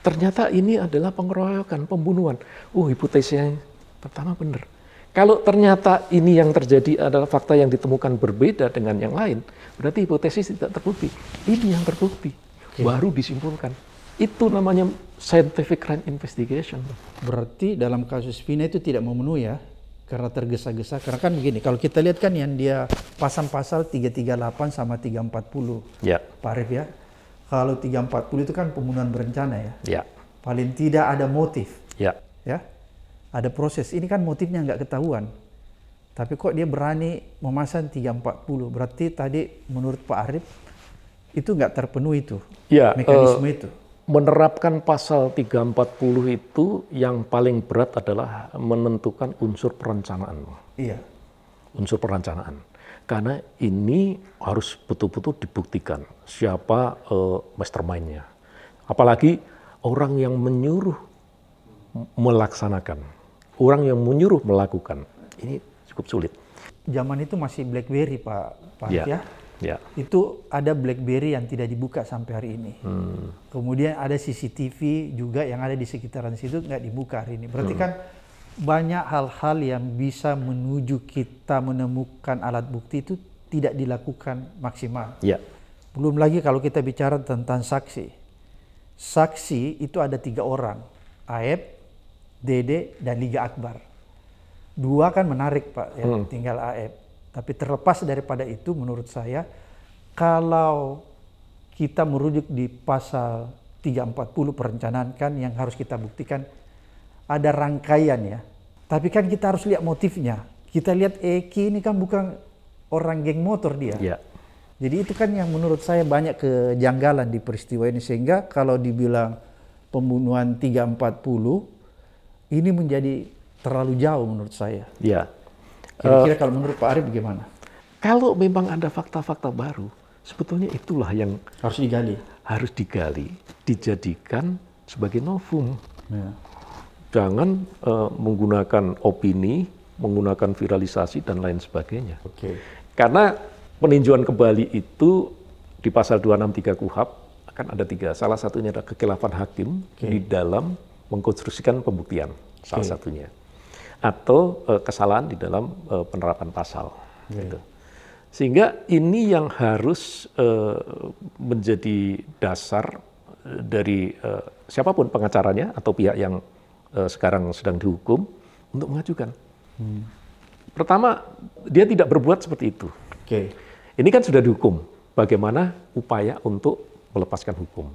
ternyata ini adalah pengeroyokan, pembunuhan. Oh, hipotesisnya pertama benar. Kalau ternyata ini yang terjadi adalah fakta yang ditemukan berbeda dengan yang lain, berarti hipotesis tidak terbukti. Ini yang terbukti, ya. baru disimpulkan. Itu namanya scientific crime investigation. Berarti dalam kasus Vina itu tidak memenuhi ya karena tergesa-gesa karena kan begini kalau kita lihat kan yang dia pasang pasal 338 sama 340 ya. Pak Arif ya kalau 340 itu kan pembunuhan berencana ya, ya. paling tidak ada motif ya. ya ada proses ini kan motifnya nggak ketahuan tapi kok dia berani memasang 340 berarti tadi menurut Pak Arif itu nggak terpenuhi itu ya, mekanisme uh, itu menerapkan pasal 340 itu yang paling berat adalah menentukan unsur perencanaan. Iya. Unsur perencanaan. Karena ini harus betul-betul dibuktikan siapa uh, mastermind-nya. Apalagi orang yang menyuruh melaksanakan, orang yang menyuruh melakukan. Ini cukup sulit. Zaman itu masih BlackBerry, Pak, Pak iya. ya. ya Ya. Itu ada BlackBerry yang tidak dibuka sampai hari ini. Hmm. Kemudian ada CCTV juga yang ada di sekitaran situ nggak dibuka hari ini. Berarti hmm. kan banyak hal-hal yang bisa menuju kita menemukan alat bukti itu tidak dilakukan maksimal. Ya. Belum lagi kalau kita bicara tentang saksi. Saksi itu ada tiga orang, Aep, Dede, dan Liga Akbar. Dua kan menarik Pak, ya, hmm. tinggal Aep tapi terlepas daripada itu menurut saya kalau kita merujuk di pasal 340 perencanaan kan yang harus kita buktikan ada rangkaian ya. Tapi kan kita harus lihat motifnya. Kita lihat Eki eh, ini kan bukan orang geng motor dia. Ya. Jadi itu kan yang menurut saya banyak kejanggalan di peristiwa ini sehingga kalau dibilang pembunuhan 340 ini menjadi terlalu jauh menurut saya. Iya. Kira-kira uh, kalau menurut Pak Arief bagaimana? Kalau memang ada fakta-fakta baru, sebetulnya itulah yang harus digali. Harus digali, dijadikan sebagai novum. Ya. Jangan uh, menggunakan opini, menggunakan viralisasi dan lain sebagainya. Okay. Karena peninjauan kembali itu di pasal 263 KUHAP akan ada tiga. Salah satunya adalah kekelapan hakim okay. di dalam mengkonstruksikan pembuktian. Salah okay. satunya atau uh, kesalahan di dalam uh, penerapan pasal. Yeah. Gitu. Sehingga ini yang harus uh, menjadi dasar dari uh, siapapun pengacaranya atau pihak yang uh, sekarang sedang dihukum untuk mengajukan. Hmm. Pertama, dia tidak berbuat seperti itu. Okay. Ini kan sudah dihukum. Bagaimana upaya untuk melepaskan hukum?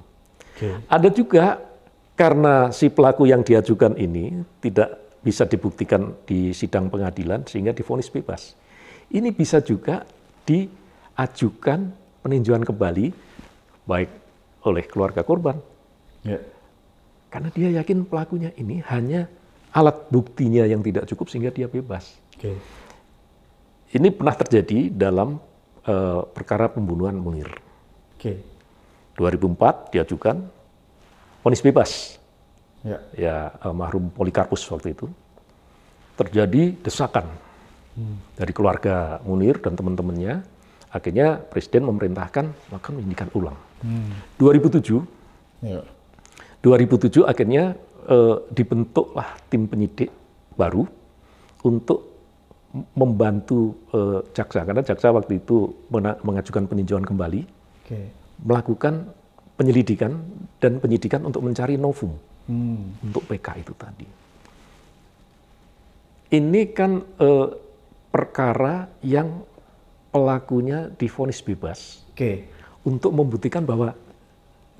Okay. Ada juga karena si pelaku yang diajukan ini tidak bisa dibuktikan di sidang pengadilan sehingga difonis bebas. Ini bisa juga diajukan peninjauan kembali baik oleh keluarga korban. Ya. Karena dia yakin pelakunya ini hanya alat buktinya yang tidak cukup sehingga dia bebas. Okay. Ini pernah terjadi dalam uh, perkara pembunuhan Munir. Okay. 2004 diajukan, ponis bebas ya, ya eh, mahrum Polikarpus waktu itu, terjadi desakan hmm. dari keluarga Munir dan teman-temannya. Akhirnya Presiden memerintahkan maka menjadikan ulang. Hmm. 2007, ya. 2007 akhirnya eh, dibentuklah tim penyidik baru untuk membantu eh, jaksa karena jaksa waktu itu mengajukan peninjauan kembali, okay. melakukan penyelidikan dan penyidikan untuk mencari novum hmm. untuk PK itu tadi. Ini kan eh, perkara yang pelakunya difonis bebas okay. untuk membuktikan bahwa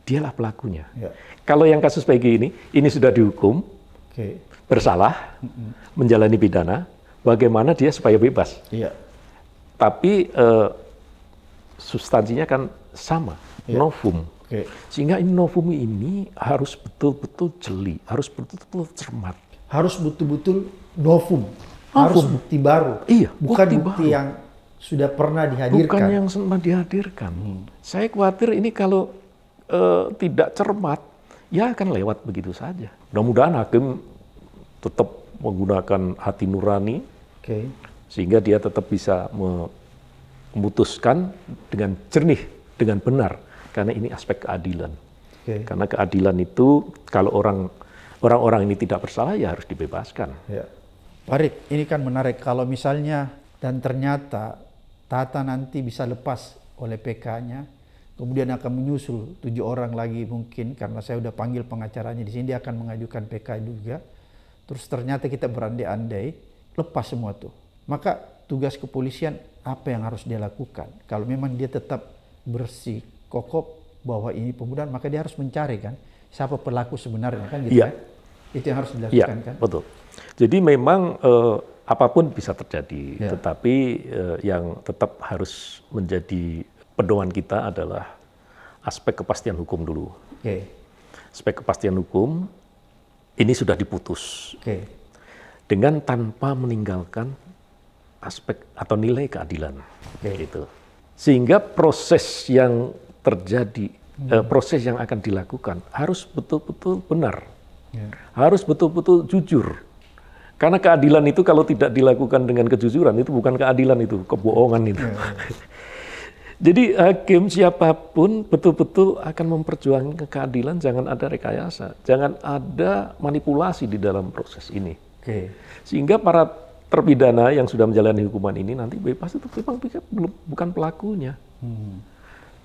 dialah pelakunya. Ya. Kalau yang kasus PG ini, ini sudah dihukum okay. bersalah, mm -hmm. menjalani pidana. Bagaimana dia supaya bebas? Ya. Tapi eh, substansinya kan sama, ya. novum Okay. Sehingga ini ini harus betul-betul jeli, harus betul-betul cermat. Harus betul-betul novum. novum. Harus bukti baru. Iya, bukan bukti, bukti baru. yang sudah pernah dihadirkan. Bukan yang pernah dihadirkan. Hmm. Saya khawatir ini kalau uh, tidak cermat, ya akan lewat begitu saja. Mudah-mudahan hakim tetap menggunakan hati nurani, okay. sehingga dia tetap bisa memutuskan dengan jernih, dengan benar karena ini aspek keadilan. Okay. Karena keadilan itu kalau orang orang-orang ini tidak bersalah ya harus dibebaskan. Ya. Farid, ini kan menarik kalau misalnya dan ternyata Tata nanti bisa lepas oleh PK-nya, kemudian akan menyusul tujuh orang lagi mungkin karena saya sudah panggil pengacaranya di sini dia akan mengajukan PK juga. Terus ternyata kita berandai-andai lepas semua tuh. Maka tugas kepolisian apa yang harus dia lakukan? Kalau memang dia tetap bersih, kokop bahwa ini pembunuhan, maka dia harus mencari kan siapa pelaku sebenarnya kan gitu ya. kan? Itu yang harus dilakukan ya, kan? Betul. Jadi memang eh, apapun bisa terjadi, ya. tetapi eh, yang tetap harus menjadi pedoman kita adalah aspek kepastian hukum dulu. Okay. Aspek kepastian hukum ini sudah diputus. Okay. Dengan tanpa meninggalkan aspek atau nilai keadilan. Okay. Gitu. Sehingga proses yang terjadi hmm. Eh, proses yang akan dilakukan harus betul-betul benar, yeah. harus betul-betul jujur. Karena keadilan itu kalau tidak dilakukan dengan kejujuran itu bukan keadilan itu, kebohongan itu. Ya. Jadi hakim siapapun betul-betul akan memperjuangkan keadilan, jangan ada rekayasa, jangan ada manipulasi di dalam proses ini. Okay. Sehingga para terpidana yang sudah menjalani hukuman ini nanti bebas itu memang bukan pelakunya. Hmm.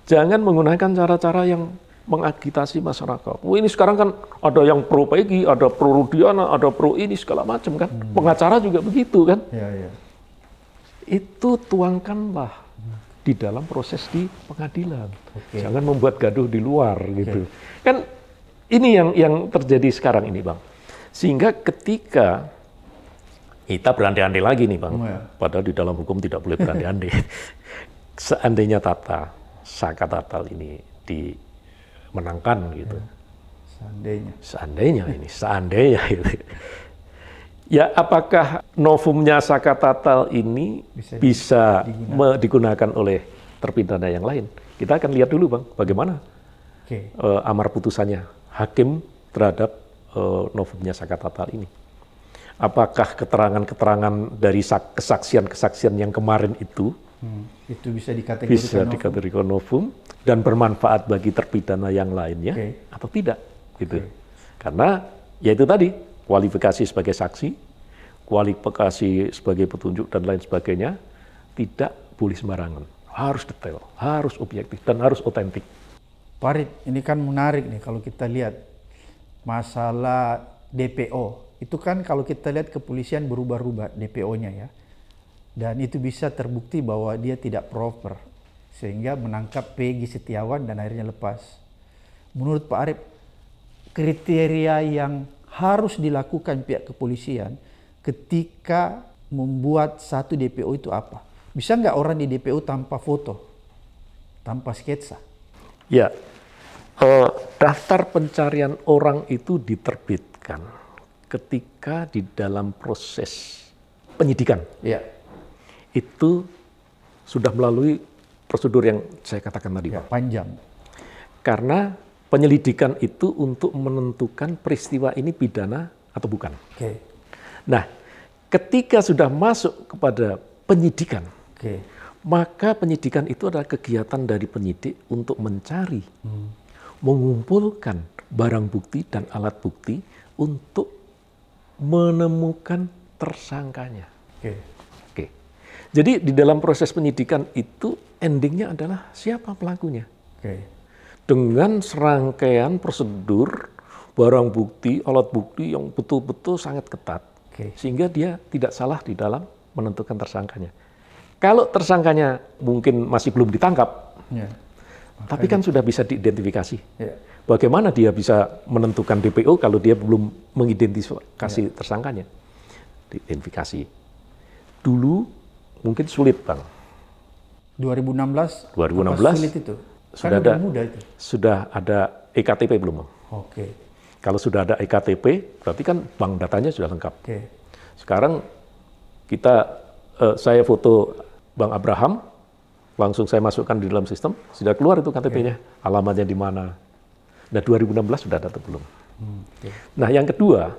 Jangan menggunakan cara-cara yang mengagitasi masyarakat. Oh, ini sekarang kan ada yang pro Peggy, ada pro Rudiana, ada pro ini segala macam kan. Hmm. Pengacara juga begitu kan. Ya, ya. Itu tuangkanlah di dalam proses di pengadilan. Okay. Jangan membuat gaduh di luar gitu. Kan ini yang yang terjadi sekarang ini, Bang. Sehingga ketika kita berandai-andai lagi nih, Bang. Oh, ya. Padahal di dalam hukum tidak boleh berandai-andai. Seandainya Tata Saka Tatal ini dimenangkan gitu. Ya, seandainya. Seandainya ini, seandainya itu. Ya apakah novumnya Saka Tatal ini bisa, bisa digunakan. digunakan oleh terpidana yang lain? Kita akan lihat dulu bang, bagaimana okay. uh, eh, amar putusannya hakim terhadap uh, novumnya Saka Tatal ini. Apakah keterangan-keterangan dari kesaksian-kesaksian yang kemarin itu hmm itu bisa dikategorikan bisa dikategorikan novum dan bermanfaat bagi terpidana yang lainnya okay. atau tidak gitu okay. karena ya itu tadi kualifikasi sebagai saksi kualifikasi sebagai petunjuk dan lain sebagainya tidak boleh sembarangan harus detail harus objektif dan harus otentik Farid ini kan menarik nih kalau kita lihat masalah DPO itu kan kalau kita lihat kepolisian berubah-ubah DPO-nya ya dan itu bisa terbukti bahwa dia tidak proper sehingga menangkap Peggy Setiawan dan akhirnya lepas. Menurut Pak Arif kriteria yang harus dilakukan pihak kepolisian ketika membuat satu DPO itu apa? Bisa nggak orang di DPO tanpa foto, tanpa sketsa? Ya, eh, daftar pencarian orang itu diterbitkan ketika di dalam proses penyidikan. Ya itu sudah melalui prosedur yang saya katakan tadi, ya, Pak. Panjang. Karena penyelidikan itu untuk menentukan peristiwa ini pidana atau bukan. Okay. Nah, ketika sudah masuk kepada penyidikan, okay. maka penyidikan itu adalah kegiatan dari penyidik untuk mencari, hmm. mengumpulkan barang bukti dan alat bukti untuk menemukan tersangkanya. Okay. Jadi di dalam proses penyidikan itu endingnya adalah siapa pelakunya. Okay. Dengan serangkaian prosedur barang bukti, alat bukti yang betul-betul sangat ketat, okay. sehingga dia tidak salah di dalam menentukan tersangkanya. Kalau tersangkanya mungkin masih belum ditangkap, ya. tapi kan sudah bisa diidentifikasi. Ya. Bagaimana dia bisa menentukan DPO kalau dia belum mengidentifikasi ya. tersangkanya? Diidentifikasi. Dulu mungkin sulit, Bang. 2016? 2016. Sulit itu. Kan sudah kan ada muda itu. Sudah ada EKTP belum, Bang? Oke. Kalau sudah ada EKTP, berarti kan bank datanya sudah lengkap. Oke. Sekarang kita uh, saya foto Bang Abraham, langsung saya masukkan di dalam sistem, sudah keluar itu KTP-nya, alamatnya di mana. Nah, 2016 sudah ada atau belum? Okay. Nah, yang kedua,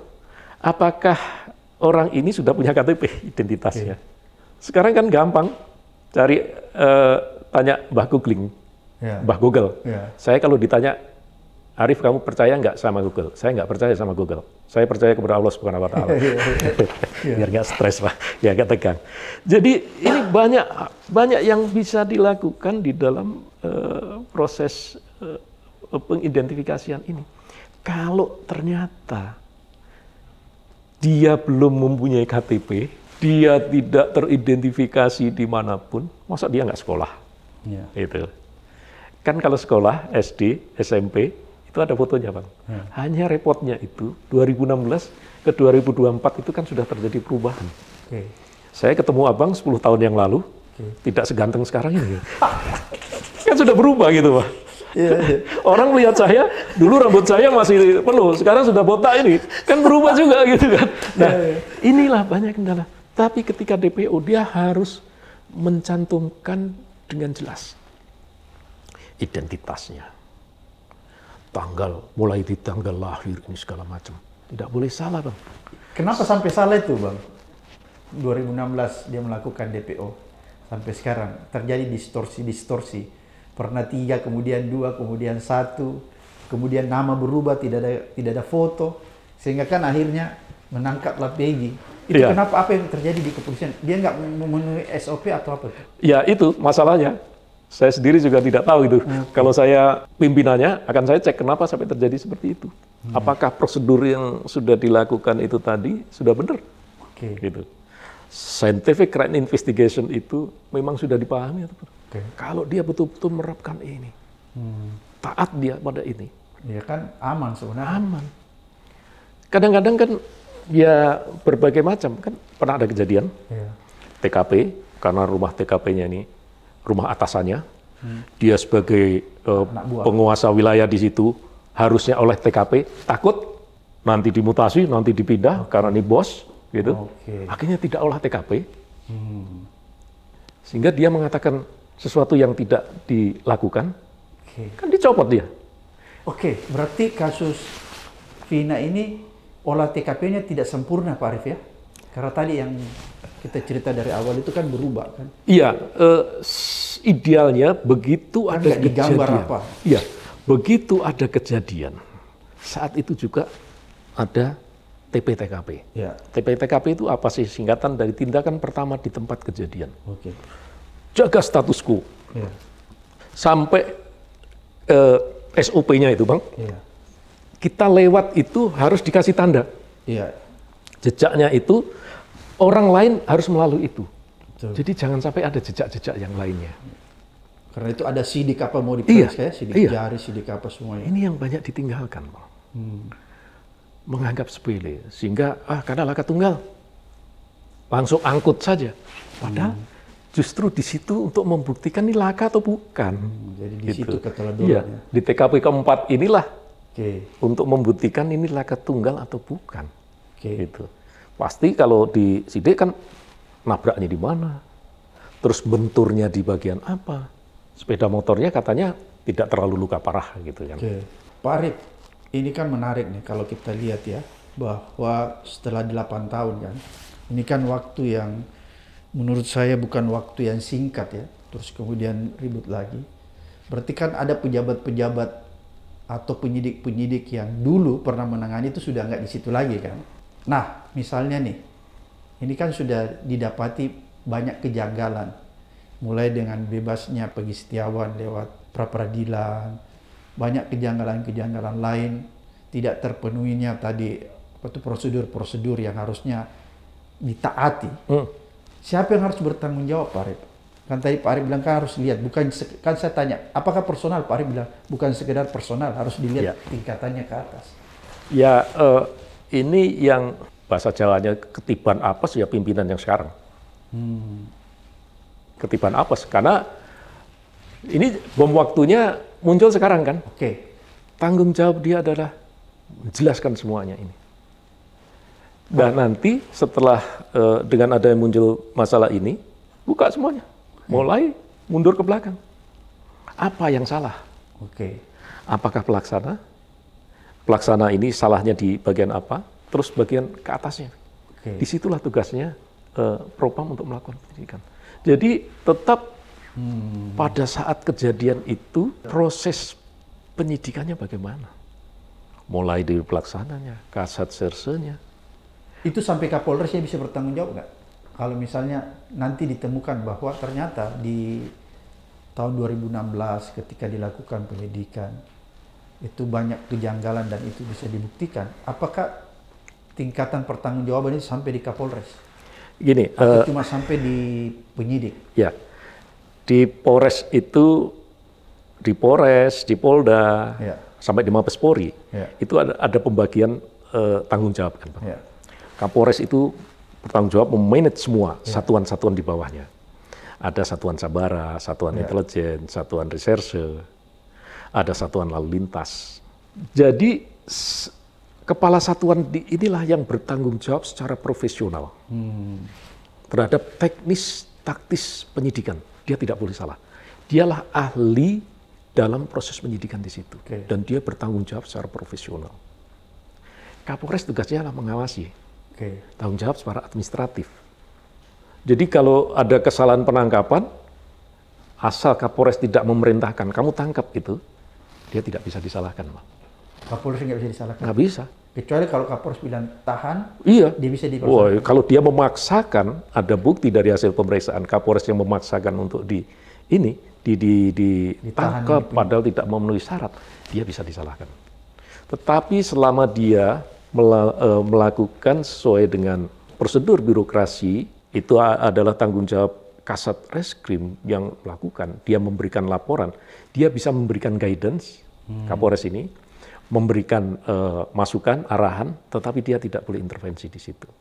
apakah orang ini sudah punya KTP identitasnya? Okay. Sekarang kan gampang cari uh, tanya Mbah Googling, yeah. Mbah Google. Yeah. Saya kalau ditanya Arif kamu percaya nggak sama Google? Saya nggak percaya sama Google. Saya percaya kepada Allah swt ya. Biar nggak stres pak ya nggak tegang. Jadi ini banyak banyak yang bisa dilakukan di dalam uh, proses uh, pengidentifikasian ini. Kalau ternyata dia belum mempunyai KTP, dia tidak teridentifikasi dimanapun, masa dia nggak sekolah? Ya. Itu. Kan kalau sekolah SD, SMP, itu ada fotonya Bang. Ya. Hanya repotnya itu, 2016 ke 2024 itu kan sudah terjadi perubahan. Okay. Saya ketemu Abang 10 tahun yang lalu, okay. tidak seganteng sekarang ini. kan sudah berubah gitu Pak. Ya, ya. Orang melihat saya, dulu rambut saya masih penuh, sekarang sudah botak ini. Kan berubah juga gitu kan. Iya, nah, ya, ya. inilah banyak kendala tapi ketika DPO dia harus mencantumkan dengan jelas identitasnya. Tanggal, mulai di tanggal lahir ini segala macam. Tidak boleh salah, Bang. Kenapa sampai salah itu, Bang? 2016 dia melakukan DPO sampai sekarang terjadi distorsi-distorsi. Pernah tiga, kemudian dua, kemudian satu, kemudian nama berubah, tidak ada tidak ada foto, sehingga kan akhirnya menangkaplah Peggy Iya. Itu ya. kenapa apa yang terjadi di kepolisian? Dia nggak memenuhi SOP atau apa? Ya itu masalahnya. Saya sendiri juga tidak tahu itu. Hmm, okay. Kalau saya pimpinannya, akan saya cek kenapa sampai terjadi seperti itu. Hmm. Apakah prosedur yang sudah dilakukan itu tadi sudah benar? Oke. Okay. Gitu. Scientific crime investigation itu memang sudah dipahami. Okay. Kalau dia betul-betul merapkan ini, hmm. taat dia pada ini. Ya kan aman sebenarnya. Aman. Kadang-kadang kan ya berbagai macam kan pernah ada kejadian yeah. TKP karena rumah TKP-nya ini rumah atasannya hmm. dia sebagai uh, penguasa wilayah di situ harusnya oleh TKP takut nanti dimutasi nanti dipindah okay. karena ini bos gitu okay. akhirnya tidak olah TKP hmm. sehingga dia mengatakan sesuatu yang tidak dilakukan okay. kan dicopot dia oke okay. berarti kasus Vina ini olah TKP-nya tidak sempurna Pak Arif ya? Karena tadi yang kita cerita dari awal itu kan berubah kan? Iya, uh, idealnya begitu kan ada kejadian. apa? Iya, begitu ada kejadian saat itu juga ada TPTKP. Ya. TPTKP itu apa sih singkatan dari tindakan pertama di tempat kejadian. Oke. Jaga statusku, Ya. Sampai uh, eh, SOP-nya itu, Bang. Ya kita lewat itu harus dikasih tanda. Iya. Jejaknya itu orang lain harus melalui itu. Betul. Jadi jangan sampai ada jejak-jejak yang lainnya. Karena itu ada sidik apa mau iya, diperas iya, ya, sidik iya. jari, sidik apa semuanya. Ini yang banyak ditinggalkan, Hmm. Menganggap sepele, sehingga ah karena laka tunggal, langsung angkut saja. Padahal hmm justru di situ untuk membuktikan ini laka atau bukan. Hmm, jadi di gitu. situ keteladuran. Iya, di TKP keempat inilah okay. untuk membuktikan ini laka tunggal atau bukan. Okay. Gitu. Pasti kalau di sidik kan nabraknya di mana, terus benturnya di bagian apa, sepeda motornya katanya tidak terlalu luka parah gitu kan. Parit, Pak Arif, ini kan menarik nih kalau kita lihat ya bahwa setelah 8 tahun kan, ini kan waktu yang menurut saya bukan waktu yang singkat ya, terus kemudian ribut lagi. Berarti kan ada pejabat-pejabat atau penyidik-penyidik yang dulu pernah menangani itu sudah nggak di situ lagi kan. Nah, misalnya nih, ini kan sudah didapati banyak kejanggalan, mulai dengan bebasnya Pegi Setiawan lewat pra peradilan, banyak kejanggalan-kejanggalan lain, tidak terpenuhinya tadi apa prosedur-prosedur yang harusnya ditaati. Hmm. Siapa yang harus bertanggung jawab, Pak Rip? Kan tadi Pak Ari bilang kan harus lihat, bukan kan saya tanya, apakah personal? Pak Ari bilang bukan sekedar personal, harus dilihat ya. tingkatannya ke atas. Ya uh, ini yang bahasa Jawanya ketiban apes ya pimpinan yang sekarang. Hmm. Ketiban apes karena ini bom waktunya muncul sekarang kan. Oke. Okay. Tanggung jawab dia adalah menjelaskan semuanya ini. Dan nanti setelah uh, dengan ada yang muncul masalah ini, buka semuanya mulai mundur ke belakang. Apa yang salah? Oke. Apakah pelaksana? Pelaksana ini salahnya di bagian apa? Terus bagian ke atasnya. Oke. Disitulah tugasnya eh, propam untuk melakukan pendidikan. Jadi tetap hmm. pada saat kejadian itu proses penyidikannya bagaimana? Mulai dari pelaksananya, kasat sersenya. Itu sampai yang bisa bertanggung jawab nggak? kalau misalnya nanti ditemukan bahwa ternyata di tahun 2016 ketika dilakukan penyidikan itu banyak kejanggalan dan itu bisa dibuktikan, apakah tingkatan pertanggungjawaban ini sampai di Kapolres? Gini, atau uh, cuma sampai di penyidik? Ya, di Polres itu di Polres, di Polda, ya. sampai di Mabes ya. itu ada, ada pembagian uh, tanggung jawab kan, Pak. Ya. Kapolres itu bertanggung jawab memanage semua satuan-satuan di bawahnya. Ada satuan sabara, satuan ya. intelijen, satuan reserse, ada satuan lalu lintas. Jadi kepala satuan di inilah yang bertanggung jawab secara profesional hmm. terhadap teknis taktis penyidikan. Dia tidak boleh salah. Dialah ahli dalam proses penyidikan di situ okay. dan dia bertanggung jawab secara profesional. Kapolres tugasnya adalah mengawasi Okay. Tanggung jawab secara administratif. Jadi kalau ada kesalahan penangkapan, asal Kapolres tidak memerintahkan, kamu tangkap itu, dia tidak bisa disalahkan, Pak. Kapolres nggak bisa disalahkan? Nggak bisa. Kecuali kalau Kapolres bilang tahan, iya. dia bisa diproses. kalau dia memaksakan, ada bukti dari hasil pemeriksaan Kapolres yang memaksakan untuk di ini, di, di, di ditangkap, padahal tidak memenuhi syarat, dia bisa disalahkan. Tetapi selama dia Eh, melakukan sesuai dengan prosedur birokrasi itu adalah tanggung jawab kasat reskrim yang melakukan. Dia memberikan laporan, dia bisa memberikan guidance hmm. Kapolres ini, memberikan uh, masukan, arahan, tetapi dia tidak boleh intervensi di situ.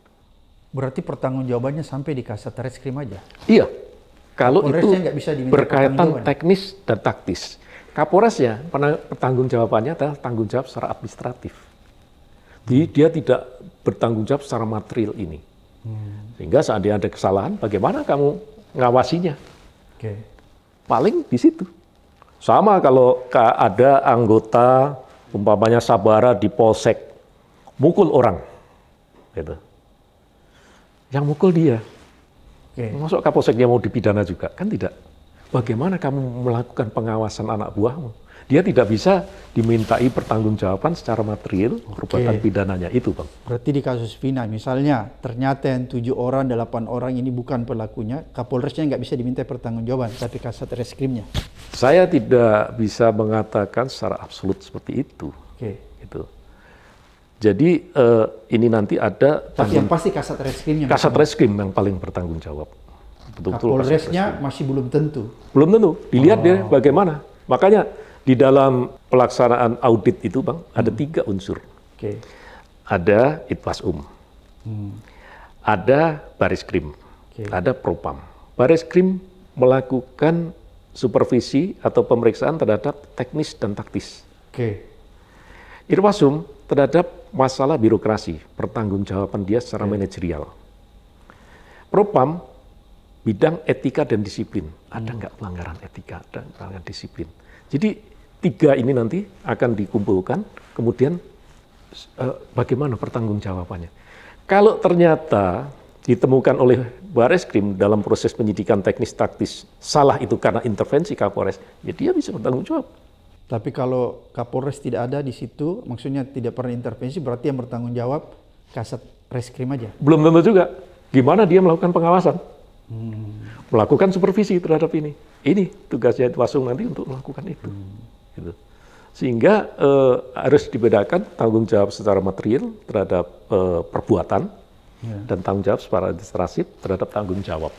Berarti pertanggungjawabannya sampai di kasat reskrim aja? Iya, kalau itu bisa berkaitan teknis dan taktis. Kapolres ya, pertanggung jawabannya adalah tanggung jawab secara administratif. Jadi dia tidak bertanggung jawab secara material ini. Hmm. Sehingga dia ada kesalahan, bagaimana kamu ngawasinya? Okay. Paling di situ. Sama kalau ada anggota umpamanya Sabara di Polsek mukul orang, gitu. Yang mukul dia. Okay. Masuk Kapolseknya mau dipidana juga, kan tidak? Bagaimana kamu melakukan pengawasan anak buahmu? dia tidak bisa dimintai pertanggungjawaban secara material perbuatan pidananya itu, Bang. Berarti di kasus Vina misalnya ternyata yang tujuh orang, delapan orang ini bukan pelakunya, Kapolresnya nggak bisa diminta pertanggungjawaban, tapi kasat reskrimnya. Saya tidak bisa mengatakan secara absolut seperti itu. Oke. Itu. Jadi eh, ini nanti ada tapi yang pasti kasat reskrimnya. Kasat reskrim yang paling bertanggung jawab. Betul-betul Kapolresnya masih belum tentu. Belum tentu. Dilihat oh. dia bagaimana. Makanya di dalam pelaksanaan audit itu, Bang, hmm. ada tiga unsur. Okay. Ada itwas um, hmm. ada baris krim, okay. ada propam. Baris krim melakukan supervisi atau pemeriksaan terhadap teknis dan taktis. Oke. Okay. Irwasum terhadap masalah birokrasi, pertanggungjawaban dia secara okay. manajerial. Propam bidang etika dan disiplin. Ada hmm. nggak pelanggaran etika, dan pelanggaran disiplin. Jadi tiga ini nanti akan dikumpulkan, kemudian eh, bagaimana pertanggungjawabannya. Kalau ternyata ditemukan oleh Baris Krim dalam proses penyidikan teknis taktis salah itu karena intervensi Kapolres, ya dia bisa bertanggung jawab. Tapi kalau Kapolres tidak ada di situ, maksudnya tidak pernah intervensi, berarti yang bertanggung jawab Kasat Reskrim aja? Belum tentu juga. Gimana dia melakukan pengawasan? Hmm. Melakukan supervisi terhadap ini. Ini tugasnya itu langsung nanti untuk melakukan itu. Hmm. Gitu. Sehingga eh, harus dibedakan tanggung jawab secara material terhadap eh, perbuatan ya. dan tanggung jawab secara administratif terhadap tanggung jawab.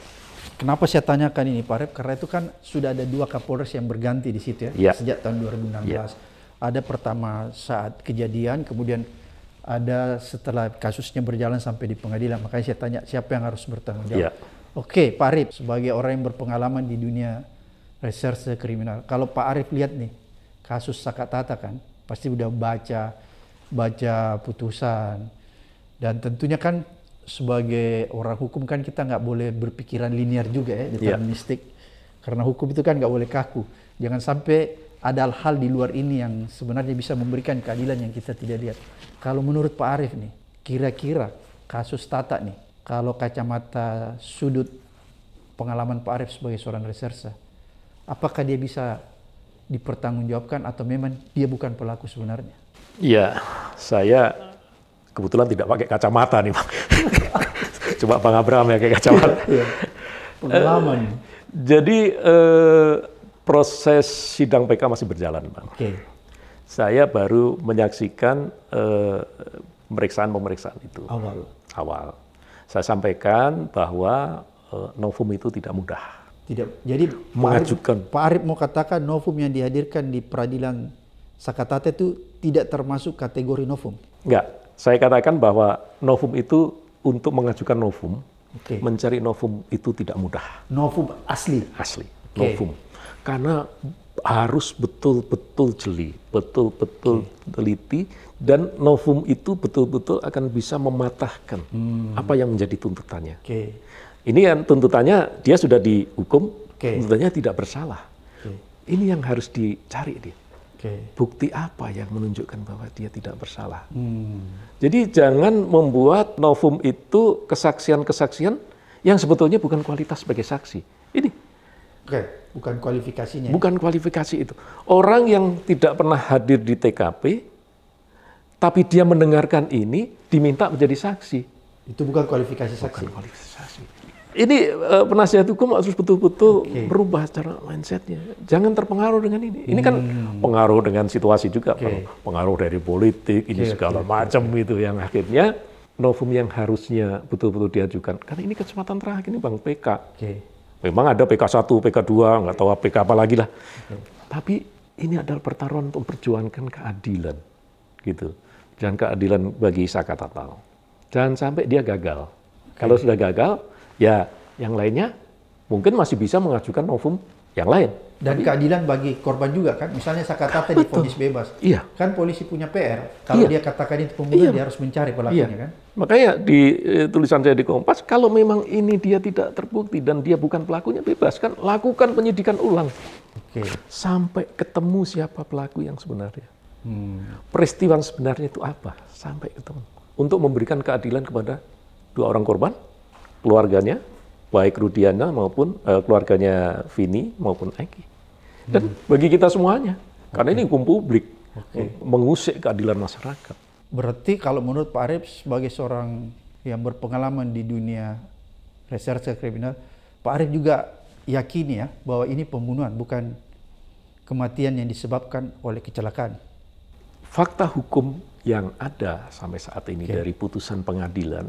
Kenapa saya tanyakan ini Pak Rep? Karena itu kan sudah ada dua Kapolres yang berganti di situ ya, ya. sejak tahun 2016. Ya. Ada pertama saat kejadian, kemudian ada setelah kasusnya berjalan sampai di pengadilan. Makanya saya tanya siapa yang harus bertanggung jawab. Ya. Oke, Pak Arif sebagai orang yang berpengalaman di dunia reserse kriminal. Kalau Pak Arif lihat nih, kasus Sakatata kan pasti udah baca baca putusan dan tentunya kan sebagai orang hukum kan kita nggak boleh berpikiran linear juga ya deterministik yeah. karena hukum itu kan nggak boleh kaku jangan sampai ada hal di luar ini yang sebenarnya bisa memberikan keadilan yang kita tidak lihat kalau menurut Pak Arief nih kira-kira kasus Tata nih kalau kacamata sudut pengalaman Pak Arief sebagai seorang reserse apakah dia bisa dipertanggungjawabkan atau memang dia bukan pelaku sebenarnya? Iya, saya kebetulan tidak pakai kacamata nih, Bang. Coba Bang Abraham ya kayak kacamata. ya. Pengalaman. Uh, jadi uh, proses sidang PK masih berjalan, Bang. Oke. Okay. Saya baru menyaksikan uh, pemeriksaan-pemeriksaan itu. Awal. Awal. Saya sampaikan bahwa uh, novum itu tidak mudah tidak. Jadi mengajukan. Pak Arif, mau katakan novum yang dihadirkan di peradilan Sakatate itu tidak termasuk kategori novum. Enggak. Saya katakan bahwa novum itu untuk mengajukan novum, okay. mencari novum itu tidak mudah. Novum asli. Asli. Okay. Novum. Karena harus betul-betul jeli, betul-betul okay. teliti dan novum itu betul-betul akan bisa mematahkan hmm. apa yang menjadi tuntutannya. Okay. Ini yang tuntutannya dia sudah dihukum, okay. tuntutannya tidak bersalah. Okay. Ini yang harus dicari dia. Okay. Bukti apa yang menunjukkan bahwa dia tidak bersalah? Hmm. Jadi jangan membuat novum itu kesaksian-kesaksian yang sebetulnya bukan kualitas sebagai saksi. Ini. Okay. Bukan kualifikasinya. Bukan kualifikasi itu. Orang yang tidak pernah hadir di TKP, tapi dia mendengarkan ini diminta menjadi saksi. Itu bukan kualifikasi saksi. Bukan kualifikasi saksi ini uh, penasihat hukum harus betul-betul okay. berubah cara mindsetnya. Jangan terpengaruh dengan ini. Ini kan hmm. pengaruh dengan situasi juga, okay. pengaruh dari politik, ini segala okay, macam okay. itu yang akhirnya novum yang harusnya betul-betul diajukan. Karena ini kesempatan terakhir ini bang PK. Okay. Memang ada PK 1, PK 2, nggak tahu PK apa lagi lah. Okay. Tapi ini adalah pertarungan untuk memperjuangkan keadilan, gitu. Dan keadilan bagi Saka Tatal. Jangan sampai dia gagal. Okay. Kalau sudah gagal, ya yang lainnya mungkin masih bisa mengajukan novum yang lain. Dan Tapi, keadilan bagi korban juga kan, misalnya saya di polis bebas, iya. kan polisi punya PR. Kalau iya. dia katakan itu pembunuhan, iya. dia harus mencari pelakunya iya. kan. Makanya di eh, tulisan saya di Kompas, kalau memang ini dia tidak terbukti dan dia bukan pelakunya bebas kan, lakukan penyidikan ulang okay. sampai ketemu siapa pelaku yang sebenarnya. Hmm. Peristiwa sebenarnya itu apa sampai ketemu untuk memberikan keadilan kepada dua orang korban keluarganya, baik Rudiana maupun uh, keluarganya Vini maupun Eki. Dan hmm. bagi kita semuanya, okay. karena ini hukum publik, okay. mengusik keadilan masyarakat. Berarti kalau menurut Pak Arief sebagai seorang yang berpengalaman di dunia research kriminal, Pak Arief juga yakini ya bahwa ini pembunuhan bukan kematian yang disebabkan oleh kecelakaan. Fakta hukum yang ada sampai saat ini okay. dari putusan pengadilan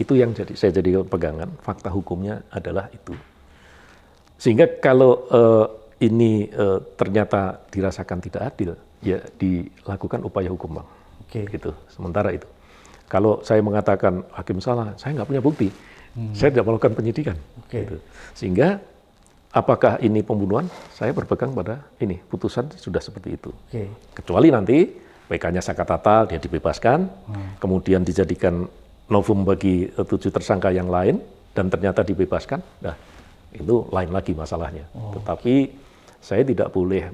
itu yang jadi saya jadi pegangan. Fakta hukumnya adalah itu. Sehingga kalau uh, ini uh, ternyata dirasakan tidak adil, ya dilakukan upaya hukum bang. Gitu. Sementara itu. Kalau saya mengatakan hakim salah, saya nggak punya bukti. Hmm. Saya tidak melakukan penyidikan. Okay. Gitu. Sehingga apakah ini pembunuhan? Saya berpegang pada ini putusan sudah seperti itu. Okay. Kecuali nanti PK-nya tatal dia dibebaskan, hmm. kemudian dijadikan novum bagi eh, tujuh tersangka yang lain dan ternyata dibebaskan, nah itu lain lagi masalahnya. Oh. Tetapi saya tidak boleh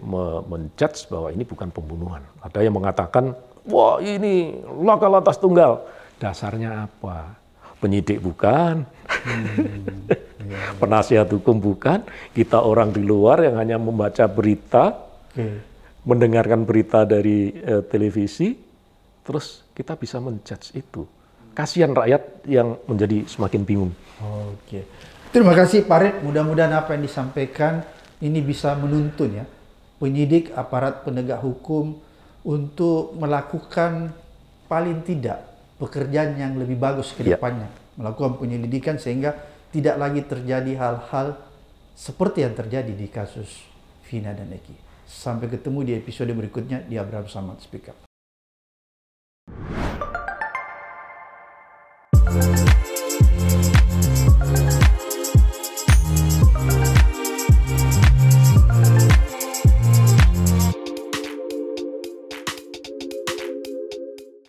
menjudge bahwa ini bukan pembunuhan. Ada yang mengatakan, wah ini laka lantas tunggal. Dasarnya apa? Penyidik bukan, hmm, iya, iya. penasihat hukum bukan, kita orang di luar yang hanya membaca berita, okay. mendengarkan berita dari eh, televisi, terus kita bisa menjudge itu kasihan rakyat yang menjadi semakin bingung. Oke. Terima kasih Pak Rid. Mudah-mudahan apa yang disampaikan ini bisa menuntun ya penyidik, aparat penegak hukum untuk melakukan paling tidak pekerjaan yang lebih bagus ke ya. depannya. Ya. Melakukan penyelidikan sehingga tidak lagi terjadi hal-hal seperti yang terjadi di kasus Vina dan Eki. Sampai ketemu di episode berikutnya di Abraham Samad Speak Up. Thank you.